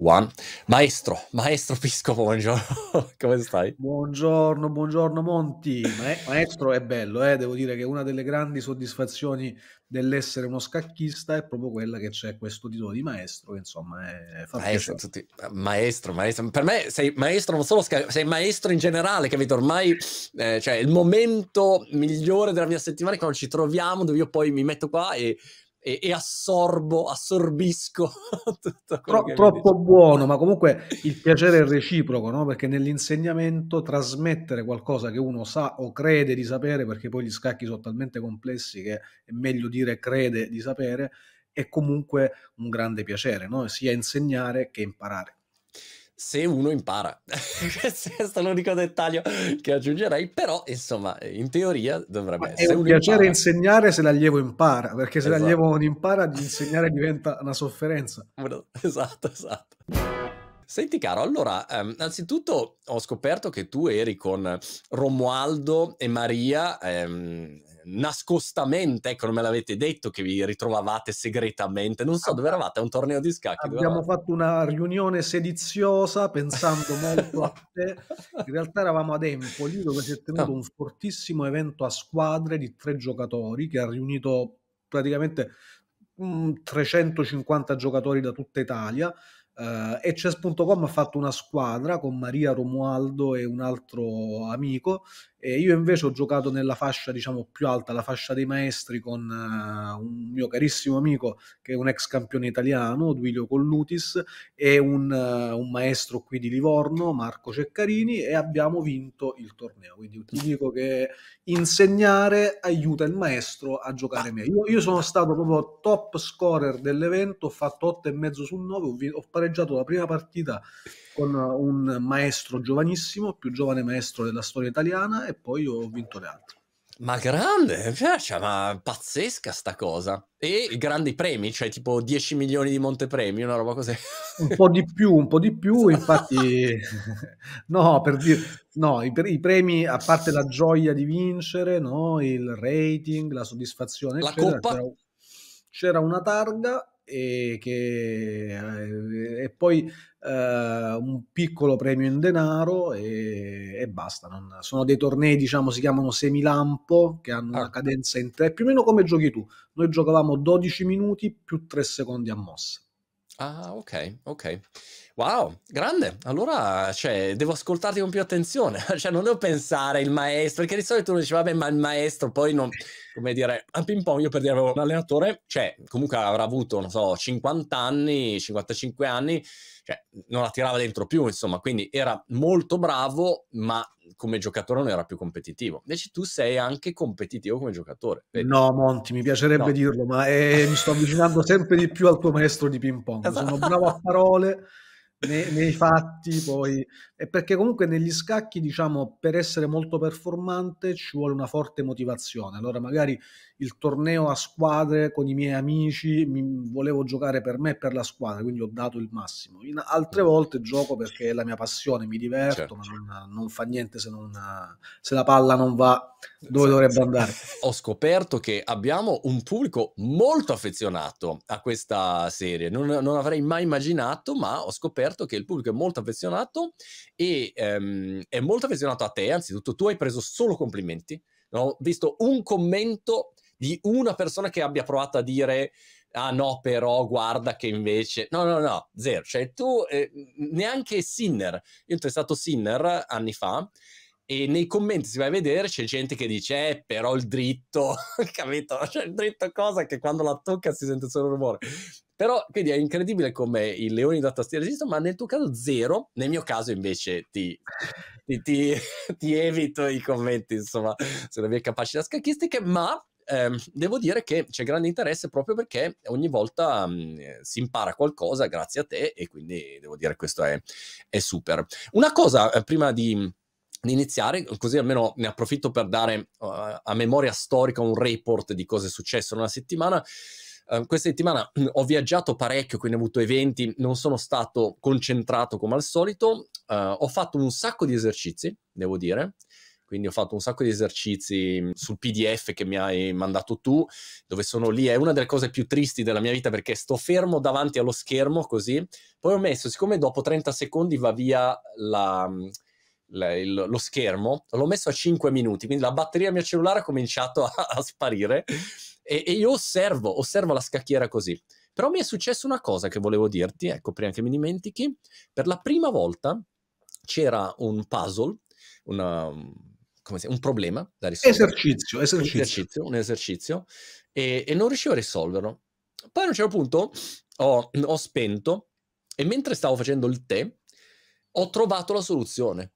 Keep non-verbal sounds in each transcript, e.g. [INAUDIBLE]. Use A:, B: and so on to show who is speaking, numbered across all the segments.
A: One. Maestro, maestro [LAUGHS] Pisco, buongiorno,
B: come stai? Buongiorno, buongiorno Monti. Maestro è bello, eh? devo dire che una delle grandi soddisfazioni dell'essere uno scacchista è proprio quella che c'è questo titolo di maestro, che insomma è maestro,
A: tutti... maestro, maestro, per me sei maestro non solo scacchista, sei maestro in generale, capito? Ormai eh, cioè, il momento migliore della mia settimana è quando ci troviamo, dove io poi mi metto qua e e, e assorbo, assorbisco [LAUGHS] tutto Tro, Troppo
B: buono, ma comunque il piacere è reciproco, no? perché nell'insegnamento trasmettere qualcosa che uno sa o crede di sapere, perché poi gli scacchi sono talmente complessi che è meglio dire crede di sapere, è comunque un grande piacere, no? sia insegnare che imparare se uno impara. [LAUGHS] Questo è l'unico dettaglio che
A: aggiungerei, però insomma, in teoria dovrebbe essere. È un piacere impara.
B: insegnare se l'allievo impara, perché se esatto. l'allievo non impara, insegnare diventa una sofferenza.
A: [LAUGHS] Esatto, esatto. Senti caro, allora, ehm, anzitutto ho scoperto che tu eri con Romualdo e Maria, ehm, nascostamente, ecco, non me l'avete detto che vi ritrovavate segretamente, non so dove eravate, a un torneo di scacchi. Abbiamo
B: fatto una riunione sediziosa pensando [LAUGHS] molto a te. In realtà eravamo ad Empoli dove si è tenuto ah. un fortissimo evento a squadre di tre giocatori che ha riunito praticamente 350 mm, giocatori da tutta Italia. Uh, e chess.com ha fatto una squadra con Maria Romualdo e un altro amico e io invece ho giocato nella fascia diciamo più alta, la fascia dei maestri, con uh, un mio carissimo amico che è un ex campione italiano, Duilio Collutis, e un, uh, un maestro qui di Livorno, Marco Ceccarini, e abbiamo vinto il torneo. Quindi ti mm. dico che insegnare aiuta il maestro a giocare ah. meglio. Io, io sono stato proprio top scorer dell'evento, ho fatto 8,5 su 9, ho, vi- ho pareggiato la prima partita con un maestro giovanissimo, più giovane maestro della storia italiana e poi ho vinto le altre.
A: Ma grande, cioè, ma pazzesca sta cosa. E grandi premi, cioè tipo 10 milioni di montepremi, una roba così.
B: Un po' di più, un po' di più, [LAUGHS] infatti [LAUGHS] no, per dire no, i, i, premi a parte la gioia di vincere, no, il rating, la soddisfazione, la eccetera, coppa c'era una targa e, che, eh, e poi eh, un piccolo premio in denaro e, e basta. Non, sono dei tornei, diciamo, si chiamano semilampo, che hanno una ah. cadenza in tre, più o meno come giochi tu. Noi giocavamo 12 minuti più 3 secondi a mossa.
A: Ah, ok, ok. Wow, grande. Allora, cioè, devo ascoltarti con più attenzione. [LAUGHS] cioè, non devo pensare il maestro, perché di solito uno dice, vabbè, ma il maestro poi non... Come dire, a ping pong io per dire avevo un allenatore, cioè, comunque avrà avuto, non so, 50 anni, 55 anni, cioè, non la tirava dentro più, insomma, quindi era molto bravo, ma come giocatore non era più competitivo. Invece tu sei anche competitivo come giocatore.
B: Vedi? No, Monti, mi piacerebbe no. dirlo, ma eh, mi sto avvicinando sempre di più al tuo maestro di ping pong. [LAUGHS] Esatto. Sono bravo a parole nei, nei fatti poi e perché comunque negli scacchi, diciamo, per essere molto performante ci vuole una forte motivazione. Allora magari il torneo a squadre con i miei amici, mi, volevo giocare per me e per la squadra, quindi ho dato il massimo. In altre certo. volte gioco perché è la mia passione, mi diverto, certo. ma non, certo. non, fa niente se, non, se, la palla non va
A: dove esatto, dovrebbe andare. Ho scoperto che abbiamo un pubblico molto affezionato a questa serie, non, non avrei mai immaginato, ma ho scoperto che il pubblico è molto affezionato e ehm, è molto affezionato a te, anzitutto tu hai preso solo complimenti, non ho visto un commento di una persona che abbia provato a dire ah no però guarda che invece no no no zero cioè tu eh, neanche Sinner io ho interessato Sinner anni fa e nei commenti si va a vedere c'è gente che dice eh però il dritto [LAUGHS] capito cioè il dritto cosa che quando la tocca si sente solo rumore però quindi è incredibile come i leoni da tastiera esistono ma nel tuo caso zero nel mio caso invece ti, ti, ti, [LAUGHS] ti evito i commenti insomma sulle mie capacità scacchistiche ma eh, devo dire che c'è grande interesse proprio perché ogni volta mh, mm, si impara qualcosa grazie a te e quindi devo dire questo è, è super. Una cosa eh, prima di, iniziare, così almeno ne approfitto per dare uh, a memoria storica un report di cosa è successo in una settimana. Uh, questa settimana mm, ho viaggiato parecchio, quindi ho avuto eventi, non sono stato concentrato come al solito, uh, ho fatto un sacco di esercizi, devo dire, quindi ho fatto un sacco di esercizi mm, sul PDF che mi hai mandato tu, dove sono lì, è una delle cose più tristi della mia vita perché sto fermo davanti allo schermo così, poi ho messo, siccome dopo 30 secondi va via la, mm, il, lo schermo, l'ho messo a 5 minuti, quindi la batteria del mio cellulare ha cominciato a, a sparire e, e, io osservo, osservo la scacchiera così. Però mi è successa una cosa che volevo dirti, ecco, prima che mi dimentichi, per la prima volta c'era un puzzle, una, si, un problema da risolvere. Esercizio, esercizio. Un esercizio, un esercizio e, e, non riuscivo a risolverlo. Poi a un certo punto ho, ho spento e mentre stavo facendo il tè ho trovato la soluzione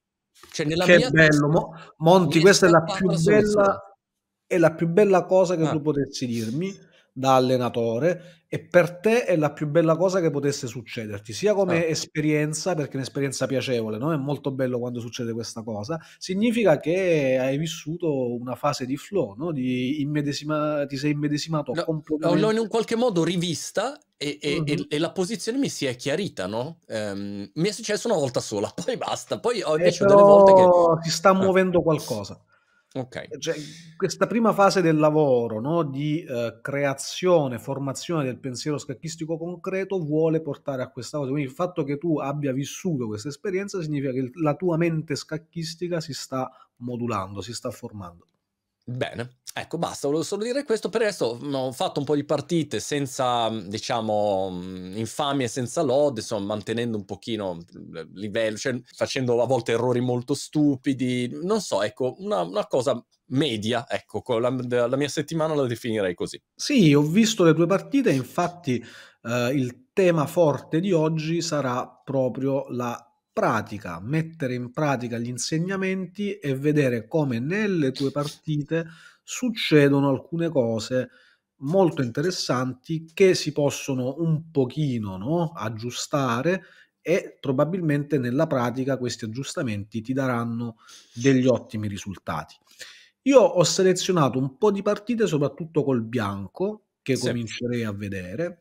A: cioè, nella che mia bello, Mo-
B: Monti, questa è la, più bella, è la più bella cosa che ah. tu potessi dirmi da allenatore e per te è la più bella cosa che potesse succederti, sia come ah. esperienza, perché è un'esperienza piacevole, no? è molto bello quando succede questa cosa, significa che hai vissuto una fase di flow, no? di immedesima, ti sei immedesimato no, completamente. L'ho in
A: un qualche modo rivista e, e, mm-hmm. e, la posizione mi si è chiarita, no? Um, mi è successo una volta sola, [LAUGHS] poi basta. Poi ho invece delle volte
B: che... Si sta eh. muovendo qualcosa. Ok. Eh, cioè, questa prima fase del lavoro, no, di eh, creazione, formazione del pensiero scacchistico concreto, vuole portare a questa cosa. Quindi il fatto che tu abbia vissuto questa esperienza significa che la tua mente scacchistica si sta modulando, si sta formando.
A: Bene, Ecco, basta, volevo solo dire questo. Per il adesso ho fatto un po' di partite senza, diciamo, infamie, senza lode, insomma, mantenendo un pochino il livello, cioè facendo a volte errori molto stupidi. Non so, ecco, una, una cosa media, ecco, la, la, mia settimana la definirei così. Sì, ho
B: visto le tue partite, infatti eh, il tema forte di oggi sarà proprio la pratica, mettere in pratica gli insegnamenti e vedere come nelle tue partite succedono alcune cose molto interessanti che si possono un pochino no, aggiustare e probabilmente nella pratica questi aggiustamenti ti daranno degli ottimi risultati. Io ho selezionato un po' di partite, soprattutto col bianco, che sì. comincerei a vedere.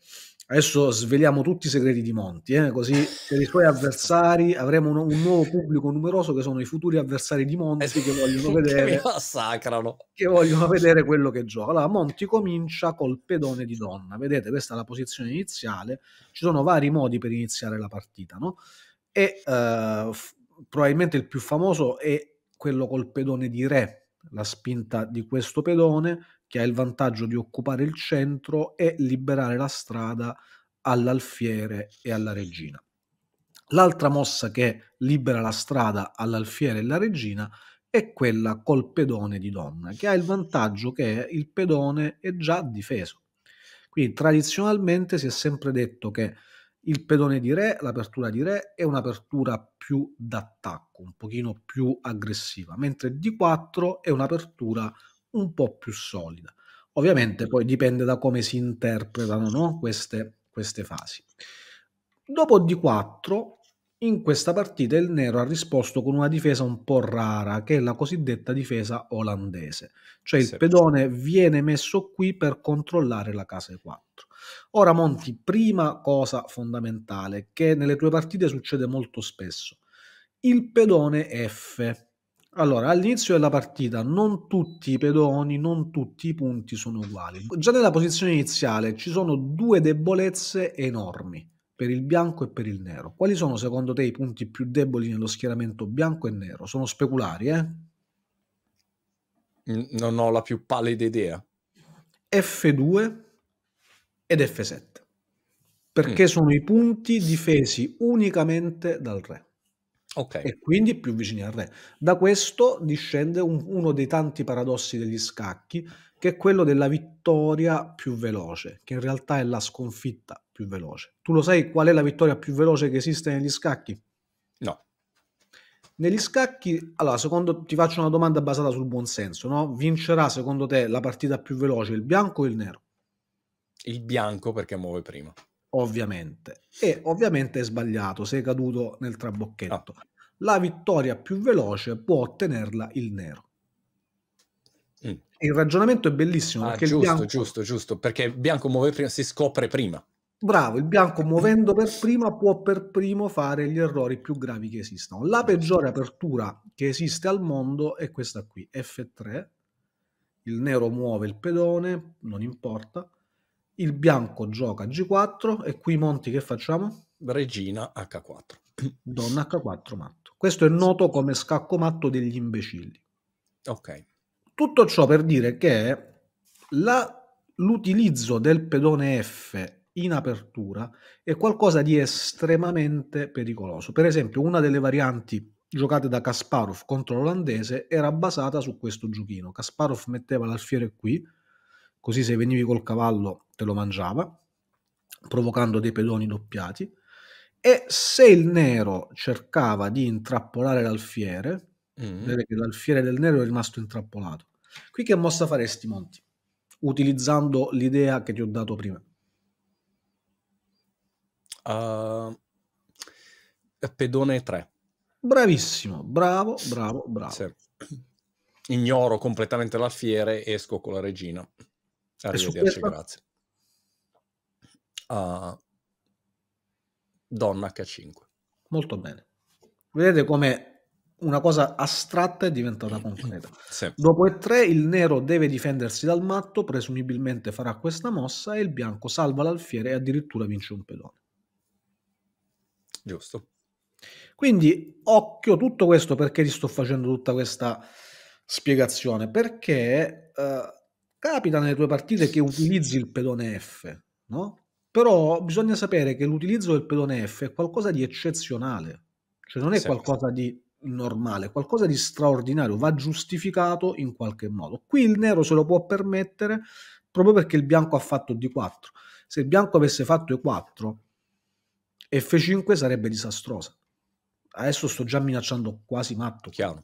B: Adesso sveliamo tutti i segreti di Monti, eh? così per i suoi avversari avremo un, un, nuovo pubblico numeroso che sono i futuri avversari di Monti eh, che vogliono [LAUGHS] vedere,
A: che,
B: che vogliono vedere quello che gioca. Allora, Monti comincia col pedone di donna, vedete questa è la posizione iniziale, ci sono vari modi per iniziare la partita, no? E eh, f- probabilmente il più famoso è quello col pedone di re, la spinta di questo pedone che ha il vantaggio di occupare il centro e liberare la strada all'alfiere e alla regina. L'altra mossa che libera la strada all'alfiere e alla regina è quella col pedone di donna, che ha il vantaggio che il pedone è già difeso. Quindi tradizionalmente si è sempre detto che il pedone di re, l'apertura di re è un'apertura più d'attacco, un pochino più aggressiva, mentre D4 è un'apertura un po' più solida. Ovviamente poi dipende da come si interpretano no? queste, queste fasi. Dopo di 4 in questa partita il nero ha risposto con una difesa un po' rara, che è la cosiddetta difesa olandese, cioè il pedone viene messo qui per controllare la casa 4. Ora Monti, prima cosa fondamentale che nelle tue partite succede molto spesso, il pedone F allora, all'inizio della partita non tutti i pedoni, non tutti i punti sono uguali. Già nella posizione iniziale ci sono due debolezze enormi per il bianco e per il nero. Quali sono secondo te i punti più deboli nello schieramento bianco e nero? Sono speculari, eh?
A: Non ho la più pallida idea.
B: F2 ed F7. Perché mm. sono i punti difesi unicamente dal re. Okay. e quindi più vicini al re. Da questo discende un- uno dei tanti paradossi degli scacchi, che è quello della vittoria più veloce, che in realtà è la sconfitta più veloce. Tu lo sai qual è la vittoria più veloce che esiste negli scacchi? No. Negli scacchi, allora, secondo ti faccio una domanda basata sul buonsenso, no? Vincerà secondo te la partita più veloce il bianco o il nero? Il bianco perché muove prima ovviamente. E ovviamente è sbagliato, sei caduto nel trabocchetto. Ah. La vittoria più veloce può ottenerla il nero. Mm. Il ragionamento è bellissimo. Ah, giusto, bianco... giusto, giusto, perché il
A: bianco muove prima, si scopre prima.
B: Bravo, il bianco muovendo per prima può per primo fare gli errori più gravi che esistono. La peggiore apertura che esiste al mondo è questa qui, F3. Il nero muove il pedone, non importa il bianco gioca G4 e qui Monti che facciamo?
A: Regina H4.
B: [CLEARS THROAT] Donna H4 matto. Questo è noto come scacco matto degli imbecilli. Ok. Tutto ciò per dire che la, l'utilizzo del pedone F in apertura è qualcosa di estremamente pericoloso. Per esempio, una delle varianti giocate da Kasparov contro l'olandese era basata su questo giochino. Kasparov metteva l'alfiere qui, così se venivi col cavallo e lo mangiava, provocando dei pedoni doppiati. E se il nero cercava di intrappolare l'alfiere, mm. vede che l'alfiere del nero è rimasto intrappolato. Qui che mossa faresti, Monti? Utilizzando l'idea che ti ho dato prima. Uh, pedone 3. Bravissimo, bravo, bravo, bravo. Sì.
A: Ignoro completamente l'alfiere esco con la regina. Arrivederci, questa... grazie a donna H5.
B: Molto bene. Vedete come una cosa astratta è diventata concreta. Sì. Dopo E3 il nero deve difendersi dal matto, presumibilmente farà questa mossa e il bianco salva l'alfiere e addirittura vince un pedone. Giusto. Quindi occhio tutto questo perché ti sto facendo tutta questa spiegazione, perché eh, capita nelle tue partite che utilizzi il pedone F, no? Però bisogna sapere che l'utilizzo del pedone F è qualcosa di eccezionale, cioè non è Sempre. qualcosa di normale, qualcosa di straordinario, va giustificato in qualche modo. Qui il nero se lo può permettere proprio perché il bianco ha fatto D4. Se il bianco avesse fatto E4, F5 sarebbe disastrosa. Adesso sto già minacciando quasi matto. Chiaro.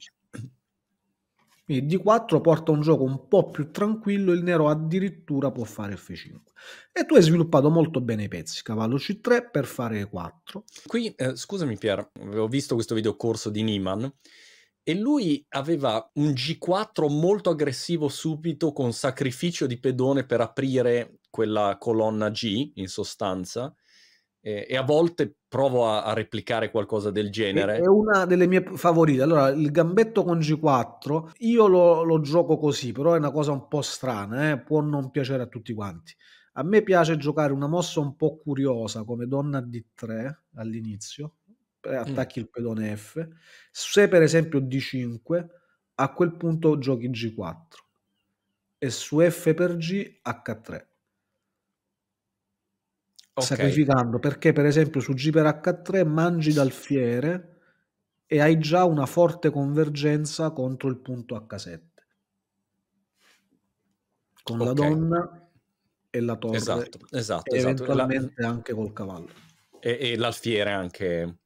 B: Quindi D4 porta un gioco un po' più tranquillo, il nero addirittura può fare F5. E tu hai sviluppato molto bene i pezzi, cavallo C3 per fare E4.
A: Qui, eh, scusami Pier, avevo visto questo video corso di Niemann e lui aveva un G4 molto aggressivo subito con sacrificio di pedone per aprire quella colonna G in sostanza e, e a volte provo a, a, replicare qualcosa del genere. È
B: una delle mie favorite. Allora, il gambetto con G4, io lo, lo gioco così, però è una cosa un po' strana, eh? può non piacere a tutti quanti. A me piace giocare una mossa un po' curiosa come donna D3 all'inizio, eh, mm. attacchi mm. il pedone F. Se per esempio D5, a quel punto giochi G4 e su F per G H3 okay. sacrificando, perché per esempio su G per H3 mangi dal fiere e hai già una forte convergenza contro il punto H7. Con okay. la donna e la torre. Esatto, esatto. E
A: esatto. eventualmente
B: la... anche col cavallo.
A: E, e l'alfiere anche.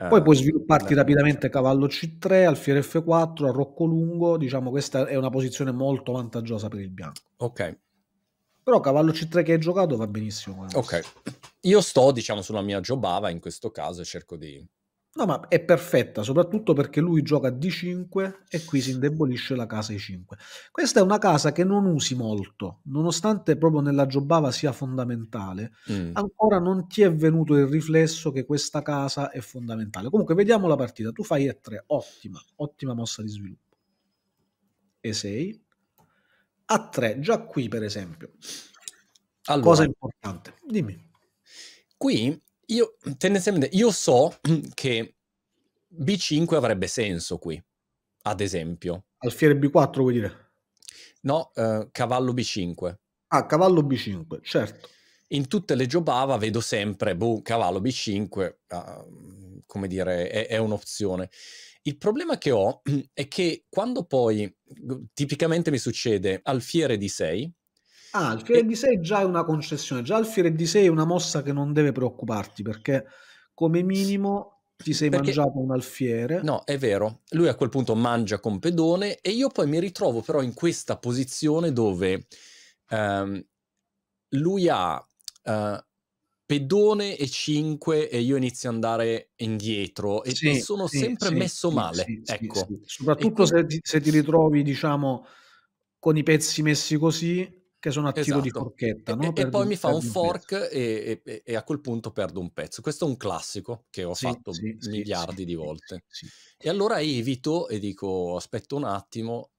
A: Eh, Poi puoi svilupparti eh, rapidamente
B: cavallo C3, alfiere F4, a rocco lungo, diciamo questa è una posizione molto vantaggiosa per il bianco. Ok, però cavallo C3 che hai giocato va benissimo. Eh. Ok.
A: Io sto, diciamo, sulla mia giobava in questo caso e cerco di...
B: No, ma è perfetta, soprattutto perché lui gioca D5 e qui si indebolisce la casa I5. Questa è una casa che non usi molto, nonostante proprio nella giobava sia fondamentale, mm. ancora non ti è venuto il riflesso che questa casa è fondamentale. Comunque, vediamo la partita. Tu fai E3, ottima, ottima mossa di sviluppo. E6, a 3, già qui per esempio. Allora, Cosa importante, dimmi. Qui io tendenzialmente io so
A: che B5 avrebbe senso qui, ad esempio. Alfiere B4 vuol dire? No, eh, cavallo B5. Ah, cavallo B5, certo. In tutte le giobava vedo sempre, boh, cavallo B5, uh, ah, come dire, è, è un'opzione. Il problema che ho [CLEARS THROAT] è che quando poi, tipicamente mi succede al fiere di 6,
B: Ah, il Fiere di 6 già è una concessione, già il Fiere di 6 è una mossa che non deve preoccuparti perché come minimo ti sei perché... mangiato un alfiere. No,
A: è vero, lui a quel punto mangia con pedone e io poi mi ritrovo però in questa posizione dove ehm, lui ha eh, pedone e 5 e io inizio ad andare indietro e sì, sono sì, sempre sì, messo male. ecco. Soprattutto se ti,
B: se, ti, ritrovi, diciamo, con i pezzi messi così che sono a tiro esatto. di forchetta. No? E, e poi mi fa un fork
A: e, e, e, a quel punto perdo un pezzo. Questo è un classico che ho fatto miliardi di volte. E allora evito e dico aspetto un attimo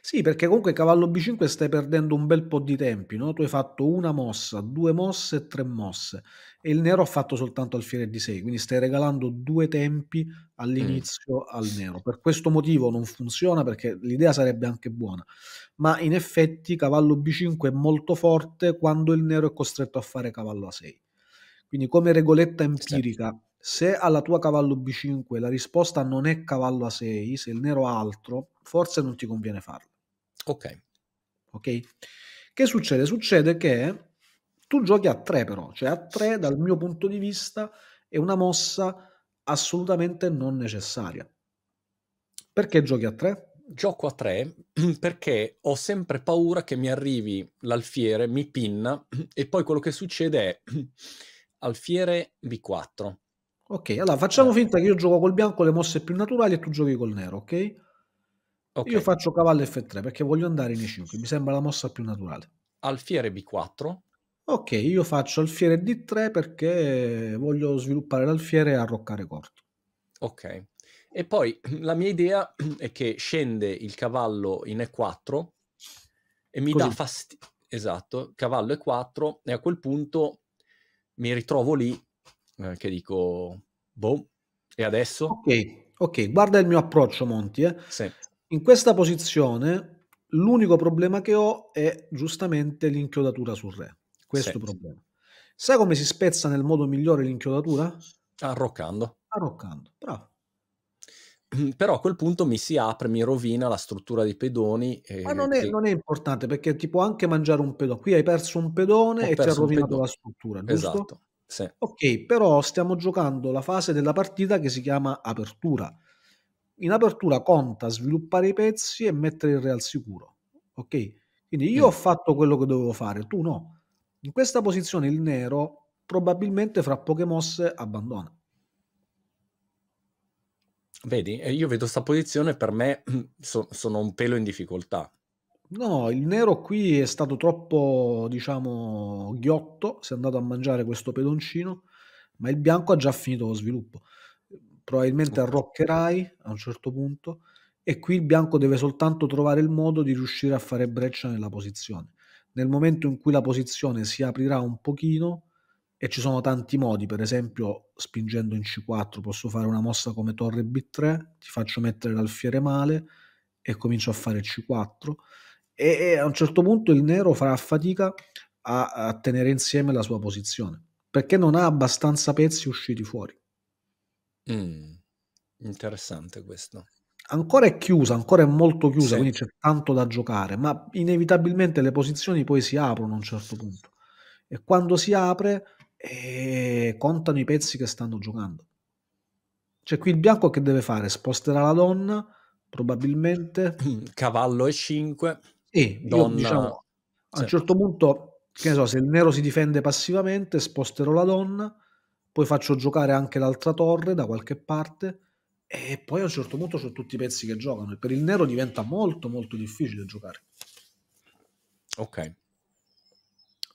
B: sì, perché comunque cavallo B5 stai perdendo un bel po' di tempi, no? Tu hai fatto una mossa, due mosse, e tre mosse e il nero ha fatto soltanto alfiere D6, quindi stai regalando due tempi all'inizio mm. al nero. Per questo motivo non funziona perché l'idea sarebbe anche buona, ma in effetti cavallo B5 è molto forte quando il nero è costretto a fare cavallo A6. Quindi come regoletta esatto. empirica se alla tua cavallo B5 la risposta non è cavallo A6, se il nero ha altro, forse non ti conviene farlo. Ok. Ok? Che succede? Succede che tu giochi a 3 però, cioè a 3 dal mio punto di vista è una mossa assolutamente non necessaria. Perché giochi a 3?
A: Gioco a 3 [CLEARS THROAT] perché ho sempre paura che mi arrivi l'alfiere, mi pinna [CLEARS THROAT] e poi quello che succede è [CLEARS THROAT] alfiere B4,
B: Ok, allora facciamo eh. finta che io gioco col bianco le mosse più naturali e tu giochi col nero, ok? okay. Io faccio cavallo F3 perché voglio andare in E5, mi sembra la mossa più naturale.
A: Alfiere B4.
B: Ok, io faccio alfiere D3 perché voglio sviluppare l'alfiere e arroccare corto.
A: Ok. E poi [CLEARS THROAT] la mia idea [CLEARS THROAT] è che scende il cavallo in E4 e mi Così. dà fastidio. Esatto, cavallo E4 e a quel punto mi ritrovo lì eh, che dico, boh, e adesso?
B: Ok, ok, guarda il mio approccio Monti. Eh. Sì. In questa posizione l'unico problema che ho è giustamente l'inchiodatura sul re, questo sì. problema. Sai come si spezza nel modo migliore l'inchiodatura? Arroccando. Arroccando, bravo mm, però
A: a quel punto mi si apre, mi rovina la struttura dei pedoni. Ma non è, che... non
B: è, importante perché ti può anche mangiare un pedone. Qui hai perso un pedone Ho e ti ha rovinato la struttura, giusto? Esatto. Sì. Ok, però stiamo giocando la fase della partita che si chiama apertura. In apertura conta sviluppare i pezzi e mettere il re al sicuro. Ok? Quindi io mm. ho fatto quello che dovevo fare, tu no. In questa posizione il nero probabilmente fra poche mosse abbandona.
A: Vedi, io vedo questa posizione per me [CLEARS THROAT] so, sono un pelo in difficoltà.
B: No, il nero qui è stato troppo, diciamo, ghiotto, si è andato a mangiare questo pedoncino, ma il bianco ha già finito lo sviluppo. Probabilmente okay. arroccherai a un certo punto e qui il bianco deve soltanto trovare il modo di riuscire a fare breccia nella posizione. Nel momento in cui la posizione si aprirà un pochino, e ci sono tanti modi, per esempio spingendo in C4 posso fare una mossa come torre B3, ti faccio mettere l'alfiere male e comincio a fare C4 e, e a un certo punto il nero farà fatica a, a tenere insieme la sua posizione perché non ha abbastanza pezzi usciti fuori.
A: Mm, interessante questo.
B: Ancora è chiusa, ancora è molto chiusa, sì. quindi c'è tanto da giocare, ma inevitabilmente le posizioni poi si aprono a un certo punto. E quando si apre, eh, contano i pezzi che stanno giocando. Cioè qui il bianco che deve fare? Sposterà la donna, probabilmente. Mm, cavallo e 5. Sì, donna... io, diciamo, sì. a un certo punto, che ne so, se il nero si difende passivamente, sposterò la donna, poi faccio giocare anche l'altra torre da qualche parte e poi a un certo punto sono tutti i pezzi che giocano e per il nero diventa molto molto difficile giocare. Ok.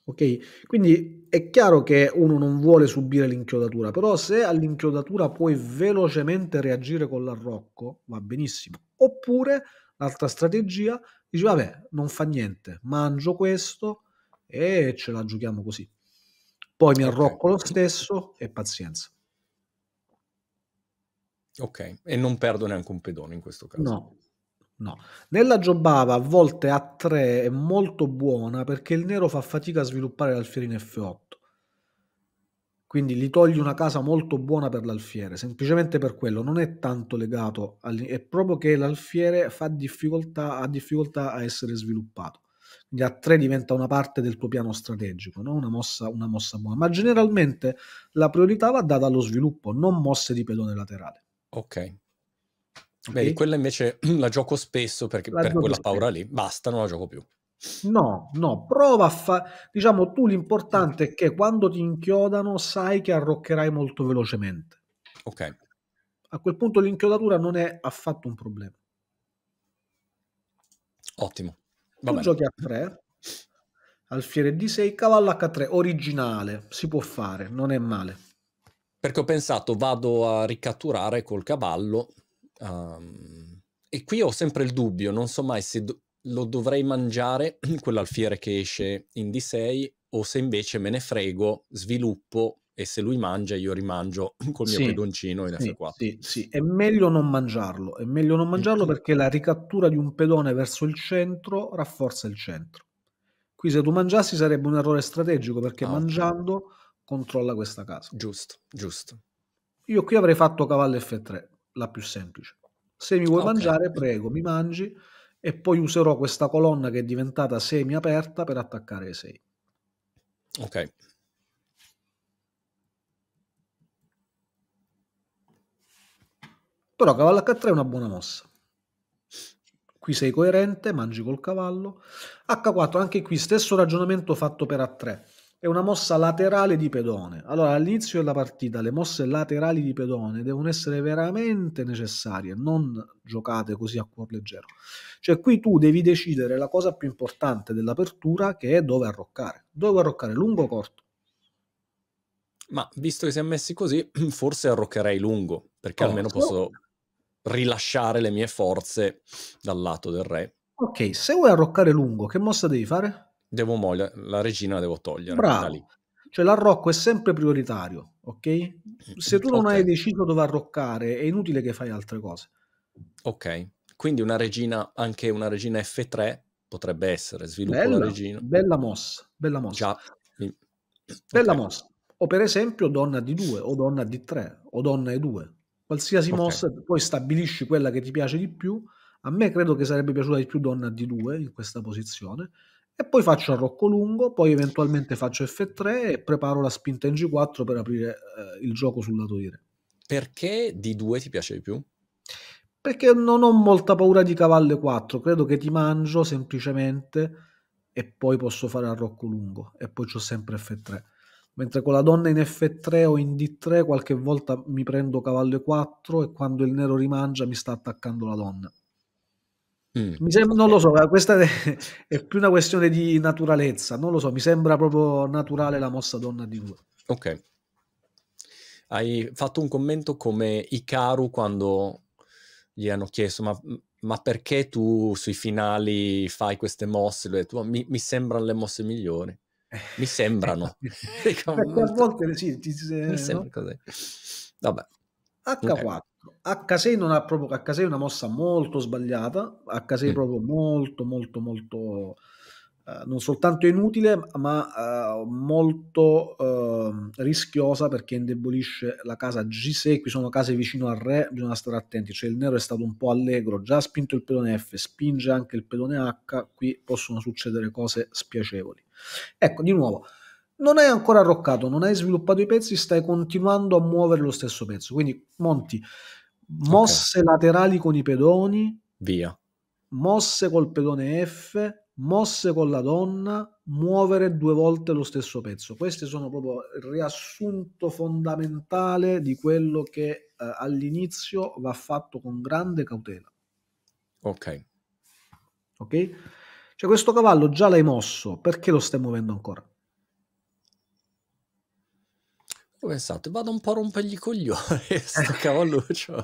B: Ok, quindi è chiaro che uno non vuole subire l'inchiodatura, però se all'inchiodatura puoi velocemente reagire con l'arrocco, va benissimo. Oppure, l'altra strategia, Dici, vabbè, non fa niente, mangio questo e ce la giochiamo così. Poi mi arrocco okay. lo stesso e pazienza.
A: Ok, e non perdo neanche un pedone in questo caso. No,
B: no. Nella giobava a volte a 3 è molto buona perché il nero fa fatica a sviluppare l'alfiere in F8 quindi gli togli una casa molto buona per l'alfiere, semplicemente per quello, non è tanto legato, all... è proprio che l'alfiere fa difficoltà, ha difficoltà a essere sviluppato. Quindi a 3 diventa una parte del tuo piano strategico, no? una, mossa, una mossa buona. Ma generalmente la priorità va data allo sviluppo, non mosse di pedone laterale. Ok, Beh, okay. quella
A: invece [CLEARS THROAT] la gioco spesso perché, la per quella spesso. paura lì. Basta, non la gioco più.
B: No, no, prova a fare, diciamo tu l'importante è che quando ti inchiodano sai che arroccherai molto velocemente. Ok. A quel punto l'inchiodatura non è affatto un problema. Ottimo. Va tu giochi a 3, alfiere D6, cavallo H3, originale, si può fare, non è male. Perché ho pensato
A: vado a ricatturare col cavallo um, e qui ho sempre il dubbio, non so mai se... Do- lo dovrei mangiare, [CLEARS THROAT] quell'alfiere che esce in D6, o se invece me ne frego, sviluppo e se lui mangia io rimangio [CLEARS THROAT] col mio sì, pedoncino in F4.
B: Sì, sì, è meglio non mangiarlo, è meglio non mangiarlo perché la ricattura di un pedone verso il centro rafforza il centro. Qui se tu mangiassi sarebbe un errore strategico perché ah, mangiando okay. controlla questa casa. Giusto, giusto. Io qui avrei fatto cavallo F3, la più semplice. Se mi vuoi ah, okay. mangiare, prego, mi mangi e poi userò questa colonna che è diventata semi-aperta per attaccare i 6. Ok. Però cavallo H3 è una buona mossa. Qui sei coerente, mangi col cavallo. H4, anche qui stesso ragionamento fatto per A3 è una mossa laterale di pedone. Allora all'inizio della partita le mosse laterali di pedone devono essere veramente necessarie, non giocate così a cuor leggero. Cioè qui tu devi decidere la cosa più importante dell'apertura che è dove arroccare. Dove arroccare, lungo o corto?
A: Ma visto che si è messi così, [CLEARS THROAT] forse arroccherei lungo, perché oh, almeno posso no. rilasciare le mie forze dal
B: lato del re. Ok, se vuoi arroccare lungo, che mossa devi fare? devo mogliere,
A: la regina la devo togliere. Bravo.
B: Cioè l'arrocco è sempre prioritario, ok? Se tu non okay. hai deciso dove arroccare, è inutile che fai altre cose.
A: Ok, quindi una regina, anche una regina F3 potrebbe essere, sviluppo bella, regina.
B: Bella mossa, bella mossa. Già. Bella okay. mossa. O per esempio donna d 2 o donna d 3 o donna e 2 Qualsiasi okay. mossa, poi stabilisci quella che ti piace di più. A me credo che sarebbe piaciuta di più donna d 2 in questa posizione e poi faccio arrocco lungo, poi eventualmente faccio F3 e preparo la spinta in G4 per aprire eh, il gioco sul lato di re.
A: Perché D2 ti piace di più?
B: Perché non ho molta paura di cavallo 4, credo che ti mangio semplicemente e poi posso fare arrocco lungo e poi ho sempre F3. Mentre con la donna in F3 o in D3 qualche volta mi prendo cavallo 4 e quando il nero rimangia mi sta attaccando la donna. Mm. Mi sembra, non lo so, eh, questa [LAUGHS] è più una questione di naturalezza, non lo so, mi sembra proprio naturale la mossa donna di due.
A: Ok. Hai fatto un commento come Icaru quando gli hanno chiesto ma, ma perché tu sui finali fai queste mosse? Lui ha detto mi, mi sembrano le mosse migliori. Mi sembrano.
B: [LAUGHS] a volte le ti, eh, mi sembra no? così. Vabbè. H4. Okay. H6 non ha proprio H6 è una mossa molto sbagliata, H6 mm. proprio molto molto molto eh, non soltanto inutile, ma eh, molto eh, rischiosa perché indebolisce la casa G6, qui sono case vicino al re, bisogna stare attenti, cioè il nero è stato un po' allegro, già ha spinto il pedone F, spinge anche il pedone H, qui possono succedere cose spiacevoli. Ecco, di nuovo, non hai ancora arroccato, non hai sviluppato i pezzi, stai continuando a muovere lo stesso pezzo. Quindi monti mosse okay. laterali con i pedoni, via. Mosse col pedone F, mosse con la donna, muovere due volte lo stesso pezzo. Questi sono proprio il riassunto fondamentale di quello che eh, all'inizio va fatto con grande cautela. Ok. Ok? Cioè questo cavallo già l'hai mosso, perché lo stai muovendo ancora? Ho pensato, vado un po' a rompergli i coglioni, [LAUGHS] sto cavalluccio.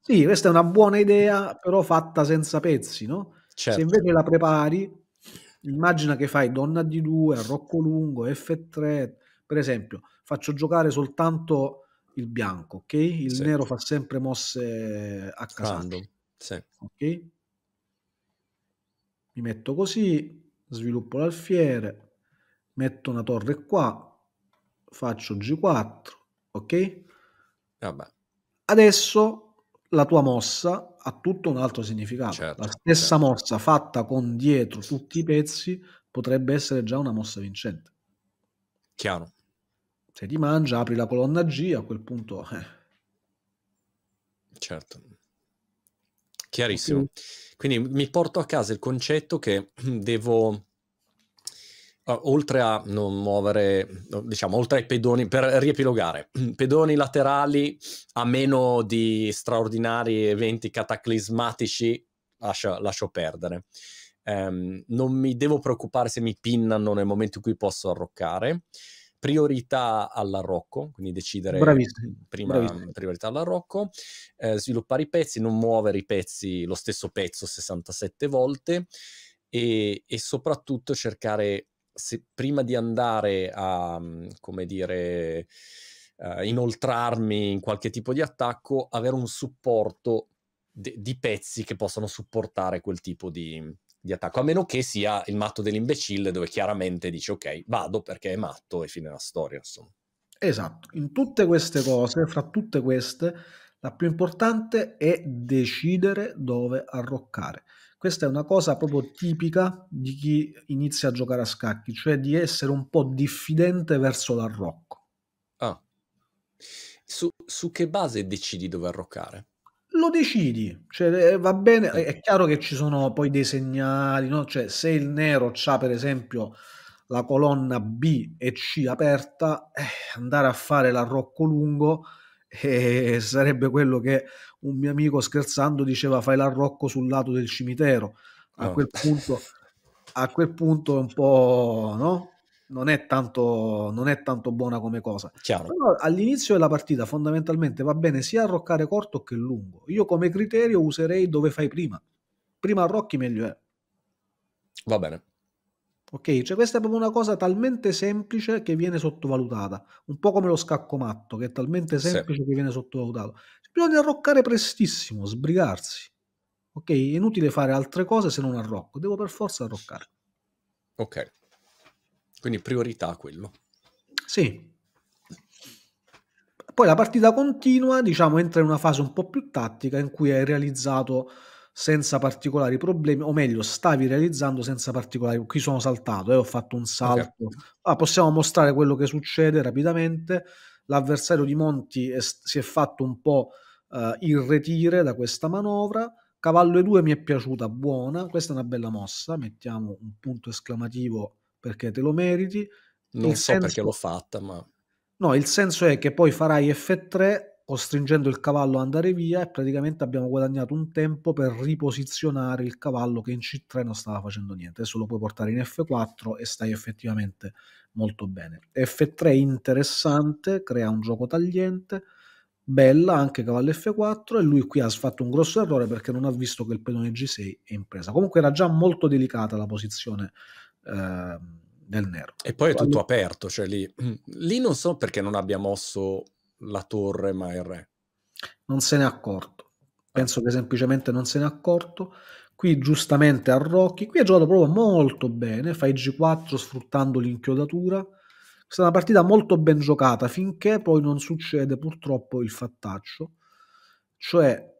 B: Sì, questa è una buona idea, però fatta senza pezzi, no? Certo. Se invece la prepari, immagina che fai donna di 2 rocco lungo, F3, per esempio, faccio giocare soltanto il bianco, ok? Il sì. nero fa sempre mosse a casando. Sì. Ok? Mi metto così, sviluppo l'alfiere, metto una torre qua, faccio G4, ok? Vabbè. Adesso la tua mossa ha tutto un altro significato. Certo, la stessa certo. mossa fatta con dietro tutti i pezzi potrebbe essere già una mossa vincente. Chiaro. Se ti mangia, apri la colonna G, a quel punto... Eh. Certo.
A: Chiarissimo. Quindi mi porto a casa il concetto che [CLEARS THROAT] devo eh, oltre a non muovere, diciamo, oltre ai pedoni, per riepilogare, [CLEARS THROAT] pedoni laterali, a meno di straordinari eventi cataclismatici, lascio, lascio perdere. Um, non mi devo preoccupare se mi pinnano nel momento in cui posso arroccare. Priorità all'arrocco, quindi decidere Bravissimo. prima Bravissimo. priorità all'arrocco, eh, sviluppare i pezzi, non muovere i pezzi, lo stesso pezzo 67 volte e, e soprattutto cercare se prima di andare a, mhmm, come dire, uh, inoltrarmi in qualche tipo di attacco, avere un supporto de- di pezzi che possano supportare quel tipo di, mhmm, di, attacco, a meno che sia il matto dell'imbecille dove chiaramente dice ok, vado perché è matto e fine la storia, insomma.
B: Esatto, in tutte queste cose, fra tutte queste, la più importante è decidere dove arroccare. Questa è una cosa proprio tipica di chi inizia a giocare a scacchi, cioè di essere un po' diffidente verso l'arrocco.
A: Ah. Su, su che base decidi dove arroccare?
B: lo decidi, cioè, eh, va bene, è chiaro che ci sono poi dei segnali, no? cioè, se il nero ha per esempio la colonna B e C aperta, eh, andare a fare l'arrocco lungo e sarebbe quello che un mio amico scherzando diceva fai l'arrocco sul lato del cimitero. A, oh. quel, punto, a quel punto è un po', no? Non è, tanto, non è tanto buona come cosa. Però all'inizio della partita fondamentalmente va bene sia arroccare corto che lungo. Io come criterio userei dove fai prima. Prima arrocchi meglio è. Va bene. Ok? Cioè questa è proprio una cosa talmente semplice che viene sottovalutata, un po' come lo scaccomatto, che è talmente semplice sì. che viene sottovalutato. Bisogna arroccare prestissimo, sbrigarsi. Ok? È inutile fare altre cose se non arrocco, devo per forza arroccare.
A: Ok. Quindi priorità quello.
B: Sì. Poi la partita continua, diciamo, entra in una fase un po' più tattica in cui hai realizzato senza particolari problemi, o meglio, stavi realizzando senza particolari. problemi. Qui sono saltato e eh, ho fatto un salto. Okay. Ah, possiamo mostrare quello che succede rapidamente. L'avversario di Monti è, si è fatto un po' eh, irretire da questa manovra. Cavallo E2 mi è piaciuta, buona. Questa è una bella mossa. Mettiamo un punto esclamativo perché te lo meriti.
A: Non il so senso... perché l'ho
B: fatta, ma. No, il senso è che poi farai F3 costringendo il cavallo ad andare via e praticamente abbiamo guadagnato un tempo per riposizionare il cavallo che in C3 non stava facendo niente, adesso lo puoi portare in F4 e stai effettivamente molto bene. F3 interessante, crea un gioco tagliente, bella anche cavallo F4 e lui qui ha fatto un grosso errore perché non ha visto che il pedone G6 è in presa. Comunque era già molto delicata la posizione eh, del nero. E
A: poi è tutto aperto, cioè lì, [CLEARS THROAT] lì non so perché non abbia mosso la
B: torre ma il re. Non se n'è accorto, eh. penso che semplicemente non se n'è accorto. Qui giustamente a Rocchi, qui ha giocato proprio molto bene, fa il G4 sfruttando l'inchiodatura. Questa è una partita molto ben giocata finché poi non succede purtroppo il fattaccio. Cioè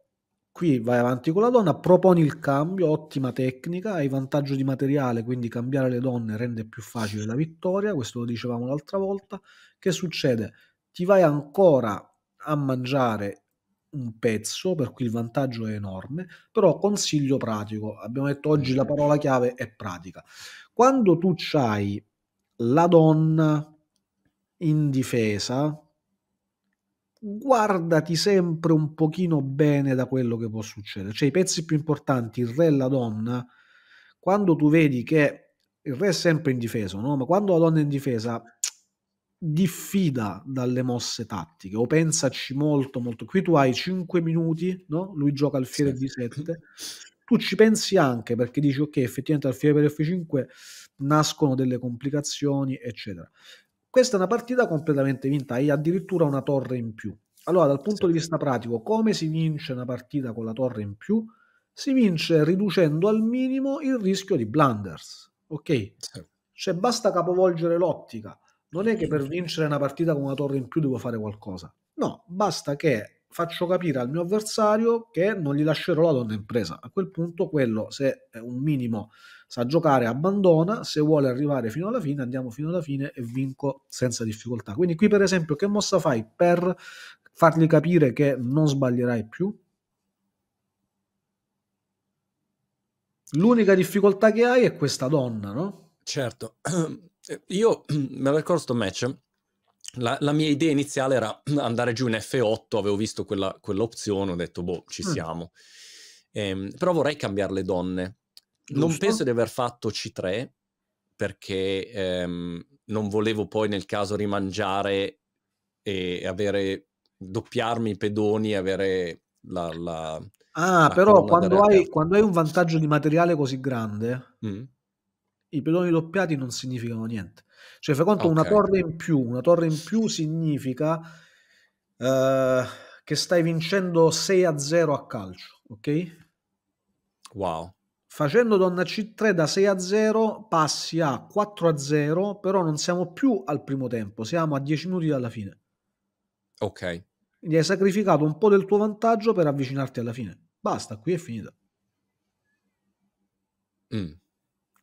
B: qui vai avanti con la donna, proponi il cambio, ottima tecnica, hai vantaggio di materiale, quindi cambiare le donne rende più facile la vittoria, questo lo dicevamo l'altra volta. Che succede? ti vai ancora a mangiare un pezzo, per cui il vantaggio è enorme, però consiglio pratico, abbiamo detto oggi la parola chiave è pratica. Quando tu hai la donna in difesa, guardati sempre un pochino bene da quello che può succedere. Cioè i pezzi più importanti, il re e la donna, quando tu vedi che il re è sempre in difesa, no? ma quando la donna è in difesa diffida dalle mosse tattiche o pensaci molto molto qui tu hai 5 minuti no? lui gioca al fiere di 7 tu ci pensi anche perché dici ok effettivamente al fiere per F5 nascono delle complicazioni eccetera questa è una partita completamente vinta hai addirittura una torre in più allora dal punto sì. di vista pratico come si vince una partita con la torre in più si vince riducendo al minimo il rischio di blunders ok sì. cioè basta capovolgere l'ottica non è che per vincere una partita con una torre in più devo fare qualcosa. No, basta che faccio capire al mio avversario che non gli lascerò la donna in presa. A quel punto quello, se è un minimo sa giocare, abbandona, se vuole arrivare fino alla fine, andiamo fino alla fine e vinco senza difficoltà. Quindi qui per esempio che mossa fai per fargli capire che non sbaglierai più? L'unica difficoltà che hai è questa donna, no? Certo, [CLEARS THROAT]
A: Eh, io [CLEARS THROAT] me lo ricordo sto match. La, la, mia idea iniziale era [CLEARS THROAT] andare giù in F8, avevo visto quella, quell'opzione, ho detto, boh, ci mm. siamo. Mm. Ehm, però vorrei cambiare le donne. Giusto. Non penso di aver fatto C3, perché ehm, non volevo poi nel caso rimangiare e avere, doppiarmi i pedoni e avere la... la ah, la però quando hai,
B: quando hai, un vantaggio di materiale così grande... Mm i pedoni doppiati non significano niente. Cioè, fai conto, okay. una torre in più, una torre in più significa uh, che stai vincendo 6 a 0 a calcio, ok? Wow. Facendo donna C3 da 6 a 0 passi a 4 a 0, però non siamo più al primo tempo, siamo a 10 minuti dalla fine. Ok. Quindi hai sacrificato un po' del tuo vantaggio per avvicinarti alla fine. Basta, qui è finita. Mm.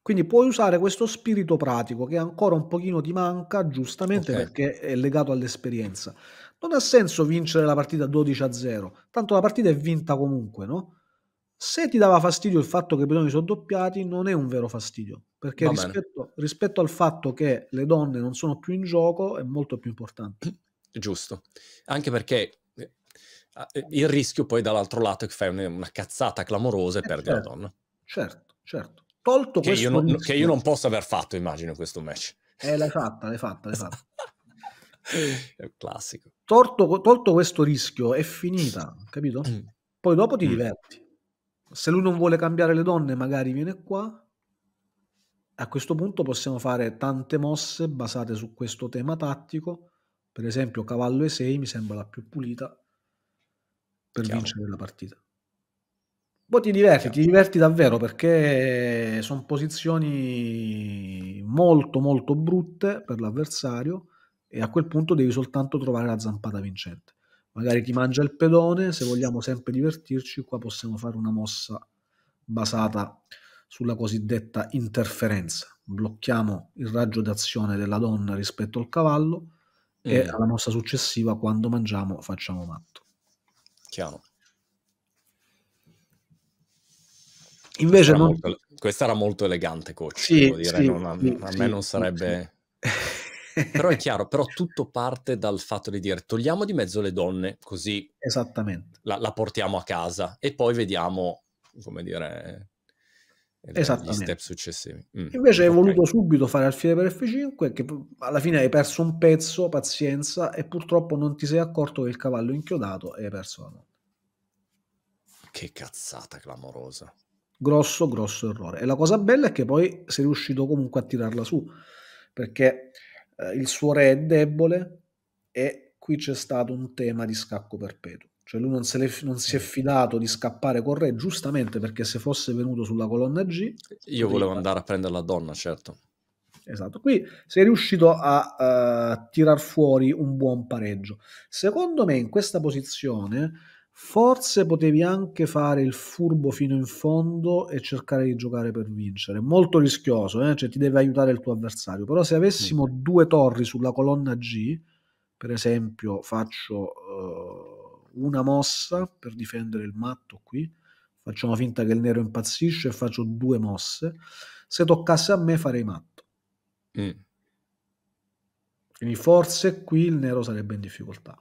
B: Quindi puoi usare questo spirito pratico che ancora un pochino ti manca, giustamente Okay. perché è legato all'esperienza. Non ha senso vincere la partita 12 a 0, tanto la partita è vinta comunque, no? Se ti dava fastidio il fatto che i pedoni sono doppiati, non è un vero fastidio, perché rispetto, rispetto al fatto che le donne non sono più in gioco è molto più importante.
A: [CLEARS THROAT] Giusto. Anche perché eh, eh, il rischio poi dall'altro lato è che fai una cazzata clamorosa e Eh, perdi la certo, donna.
B: certo, certo. Tolto che questo io non, che io non
A: posso aver fatto, immagino, questo
B: match. Eh, l'hai fatta, l'hai fatta, l'hai fatta. [LAUGHS] È un classico. Tolto, tolto, questo rischio è finita, capito? Mm. Poi dopo ti mm. diverti. Se lui non vuole cambiare le donne, magari viene qua. A questo punto possiamo fare tante mosse basate su questo tema tattico. Per esempio, cavallo e 6 mi sembra la più pulita per Chiaro. vincere la partita. Poi boh, ti diverti, ti diverti davvero perché sono posizioni molto molto brutte per l'avversario e a quel punto devi soltanto trovare la zampata vincente. Magari ti mangia il pedone, se vogliamo sempre divertirci qua possiamo fare una mossa basata sulla cosiddetta interferenza. Blocchiamo il raggio d'azione della donna rispetto al cavallo e mm. alla mossa successiva quando mangiamo facciamo matto. Chiaro. Invece questa, non... era
A: molto, questa, era molto, elegante, coach. Sì, dire, sì, non, sì, a me non sarebbe... però è [LAUGHS] chiaro, però tutto parte dal fatto di dire togliamo di mezzo le donne, così
B: Esattamente.
A: La, la portiamo a casa e poi vediamo, come dire,
B: eh, Esattamente. gli step
A: successivi. Mm,
B: Invece okay. hai voluto subito fare alfiere per F5 che alla fine hai perso un pezzo, pazienza, e purtroppo non ti sei accorto che il cavallo è inchiodato e hai perso la nonna. Che cazzata clamorosa grosso, grosso errore. E la cosa bella è che poi sei riuscito comunque a tirarla su, perché eh, il suo re è debole e qui c'è stato un tema di scacco perpetuo. Cioè lui non, le, non si è mm. fidato di scappare con re, giustamente perché se fosse venuto sulla colonna G...
A: Io volevo fatto. andare a prendere la donna, certo.
B: Esatto, qui sei riuscito a uh, tirar fuori un buon pareggio. Secondo me in questa posizione Forse potevi anche fare il furbo fino in fondo e cercare di giocare per vincere. Molto rischioso, eh? cioè ti deve aiutare il tuo avversario. Però se avessimo sì. due torri sulla colonna G, per esempio faccio uh, una mossa per difendere il matto qui, facciamo finta che il nero impazzisce e faccio due mosse, se toccasse a me farei matto. Mm. Quindi forse qui il nero sarebbe in difficoltà.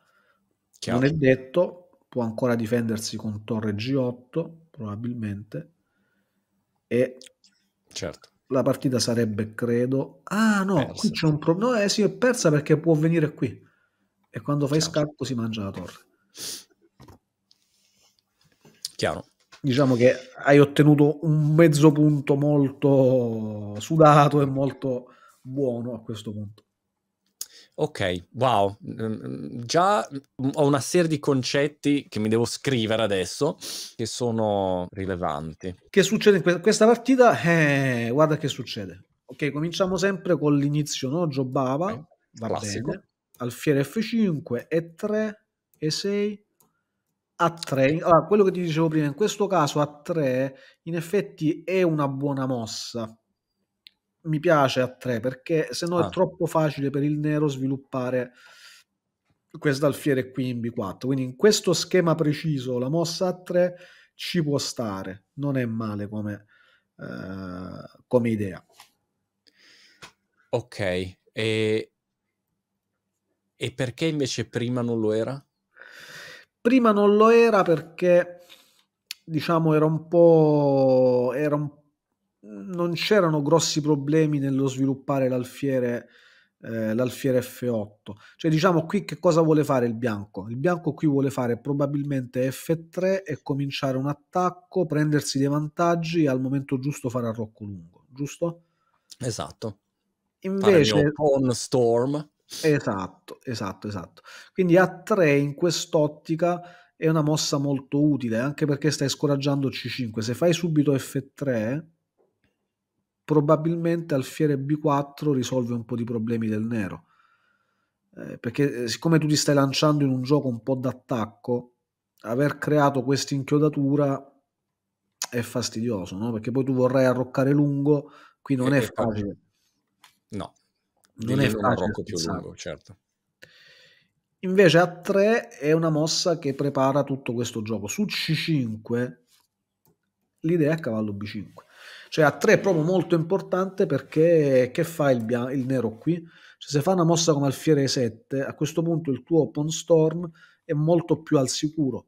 B: Chiaro. Non è detto, può ancora difendersi con torre G8 probabilmente e certo. la partita sarebbe credo ah no persa. qui c'è un problema no eh sì è persa perché può venire qui e quando fai certo. scalpo si mangia la torre chiaro diciamo che hai ottenuto un mezzo punto molto sudato e molto buono a questo punto
A: Ok, wow, mm, mm, già mm, ho una serie di concetti che mi devo scrivere adesso che sono rilevanti.
B: Che succede in questa partita? Eh, guarda che succede. Ok, cominciamo sempre con l'inizio, no? Giobava, okay. va Classico. bene, alfiere F5, E3, E6, A3. Allora, quello che ti dicevo prima, in questo caso A3 in effetti è una buona mossa mi piace a 3 perché se no ah. è troppo facile per il nero sviluppare questa alfiere qui in B4. Quindi in questo schema preciso la mossa a 3 ci può stare, non è male come, eh, come idea. Ok,
A: e... e perché invece prima non lo era?
B: Prima non lo era perché diciamo era un po', era un non c'erano grossi problemi nello sviluppare l'alfiere, eh, l'alfiere F8. Cioè diciamo qui che cosa vuole fare il bianco? Il bianco qui vuole fare probabilmente F3 e cominciare un attacco, prendersi dei vantaggi e al momento giusto fare arrocco lungo, giusto? Esatto. Invece... On Storm. Esatto, esatto, esatto. Quindi a 3 in quest'ottica è una mossa molto utile, anche perché stai scoraggiando C5. Se fai subito F3 probabilmente alfiere B4 risolve un po' di problemi del nero. Eh, perché eh, siccome tu ti stai lanciando in un gioco un po' d'attacco, aver creato questa inchiodatura è fastidioso, no? Perché poi tu vorrai arroccare lungo, qui non e è, facile. No, non è Un arrocco più lungo, certo. Invece a 3 è una mossa che prepara tutto questo gioco. Su C5 l'idea è a cavallo B5 cioè a 3 è proprio molto importante perché che fa il, il nero qui? Cioè, se fa una mossa come alfiere 7, a questo punto il tuo Ponstorm è molto più al sicuro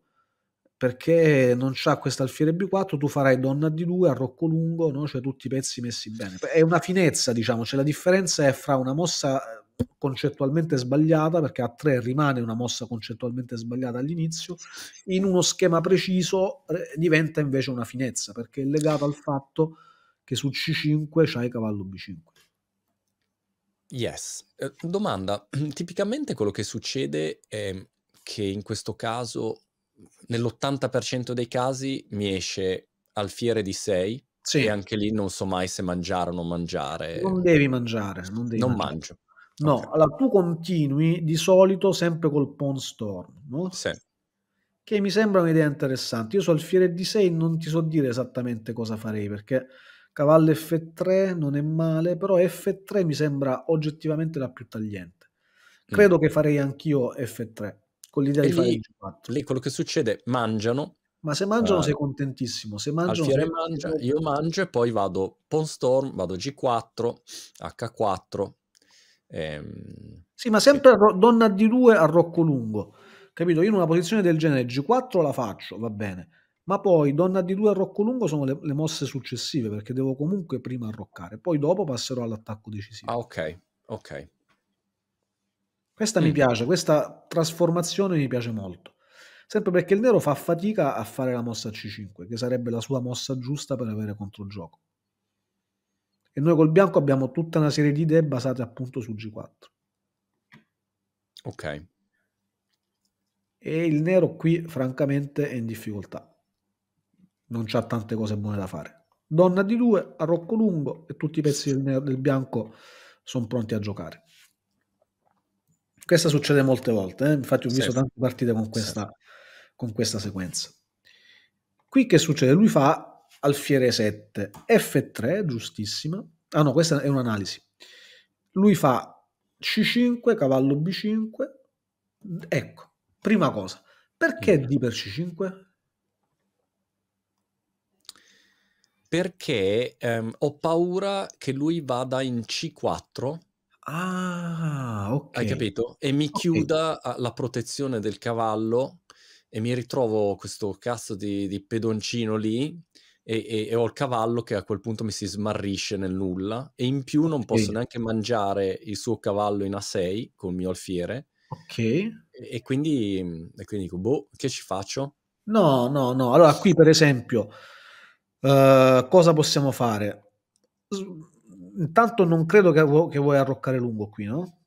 B: perché non c'ha questa alfiere B4, tu farai donna D2, arrocco lungo, no? cioè tutti i pezzi messi bene. È una finezza, diciamo, cioè la differenza è fra una mossa eh, concettualmente sbagliata, perché a 3 rimane una mossa concettualmente sbagliata all'inizio, in uno schema preciso eh, diventa invece una finezza, perché è legato al fatto che su C5 c'hai cavallo B5.
A: Yes. Eh, domanda, [CLEARS THROAT] tipicamente quello che succede è che in questo caso, nell'80% dei casi, mi esce alfiere di 6 sì. e anche lì non so mai se mangiare o non mangiare. Non devi
B: mangiare, non devi Non mangiare. mangio. No, okay. allora tu continui di solito sempre col Pawn Storm, no? Sì. Che mi sembra un'idea interessante. Io su alfiere di 6 non ti so dire esattamente cosa farei perché Cavallo F3 non è male, però F3 mi sembra oggettivamente la più tagliente. Mm. Credo mm. che farei anch'io F3 con l'idea e di fare lì,
A: G4. Lì quello che succede, mangiano. Ma se mangiano uh, sei
B: contentissimo. Se mangiano, Alfiere mangia,
A: io mangio e poi vado Ponstorm, vado G4, H4.
B: Ehm, sì, ma sempre e... donna d 2 a Rocco Lungo. Capito? Io in una posizione del genere G4 la faccio, va bene ma poi donna di 2 e rocco lungo sono le, le, mosse successive perché devo comunque prima arroccare, poi dopo passerò all'attacco decisivo.
A: Ah, ok, ok.
B: Questa mm. mi piace, questa trasformazione mi piace molto. Sempre perché il nero fa fatica a fare la mossa C5, che sarebbe la sua mossa giusta per avere controgioco. E noi col bianco abbiamo tutta una serie di idee basate appunto su G4. Ok. E il nero qui francamente è in difficoltà non c'ha tante cose buone da fare. Donna di due, a Rocco Lungo e tutti i pezzi del, del bianco sono pronti a giocare. Questa succede molte volte, eh? infatti ho visto sì. tante partite con questa, sì. con questa sequenza. Qui che succede? Lui fa alfiere 7, F3, giustissima. Ah no, questa è un'analisi. Lui fa C5, cavallo B5. Ecco, prima cosa, perché mm. D per C5?
A: perché ehm, ho paura che lui vada in C4.
B: Ah, ok. Hai
A: capito? E mi okay. chiuda la protezione del cavallo e mi ritrovo questo cazzo di, di pedoncino lì e, e, e, ho il cavallo che a quel punto mi si smarrisce nel nulla e in più non posso okay. neanche mangiare il suo cavallo in A6 con il mio alfiere. Ok. E, e quindi,
B: quindi dico, boh, che ci faccio? No, no, no. Allora qui per esempio... Eh, cosa possiamo fare? Intanto non credo che, vu- che vuoi arroccare lungo qui, no?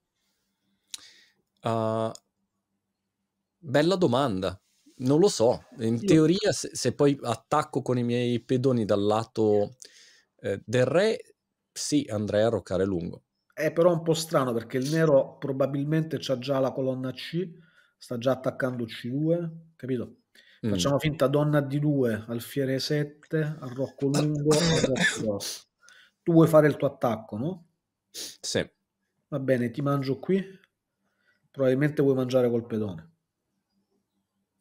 A: Uh, bella domanda. Non lo so. In Io... teoria, se, se, poi attacco con i miei pedoni dal lato eh, del re, sì, andrei a arroccare lungo.
B: È però un po' strano perché il nero probabilmente c'ha già la colonna C, sta già attaccando C2, capito? Mm. Facciamo finta donna di 2, alfiere 7, arrocco lungo, arrocco Tu vuoi fare il tuo attacco, no? Sì. Va bene, ti mangio qui. Probabilmente vuoi mangiare col pedone.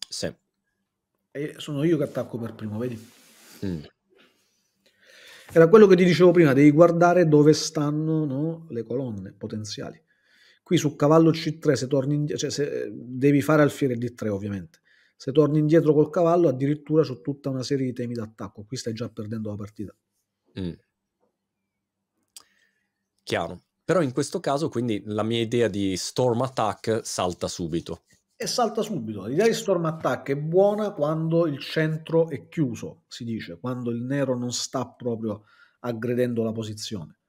B: Sì. E sono io che attacco per primo, vedi? Mm. Era quello che ti dicevo prima, devi guardare dove stanno no, le colonne potenziali. Qui su cavallo C3, se torni indietro, cioè eh, devi fare alfiere D3 ovviamente. Se torni indietro col cavallo, addirittura su tutta una serie di temi d'attacco, qui stai già perdendo la partita.
A: Mm. Chiaro. Però in questo caso, quindi, la mia idea di Storm Attack salta subito.
B: E salta subito. L'idea di Storm Attack è buona quando il centro è chiuso, si dice, quando il nero non sta proprio aggredendo la posizione.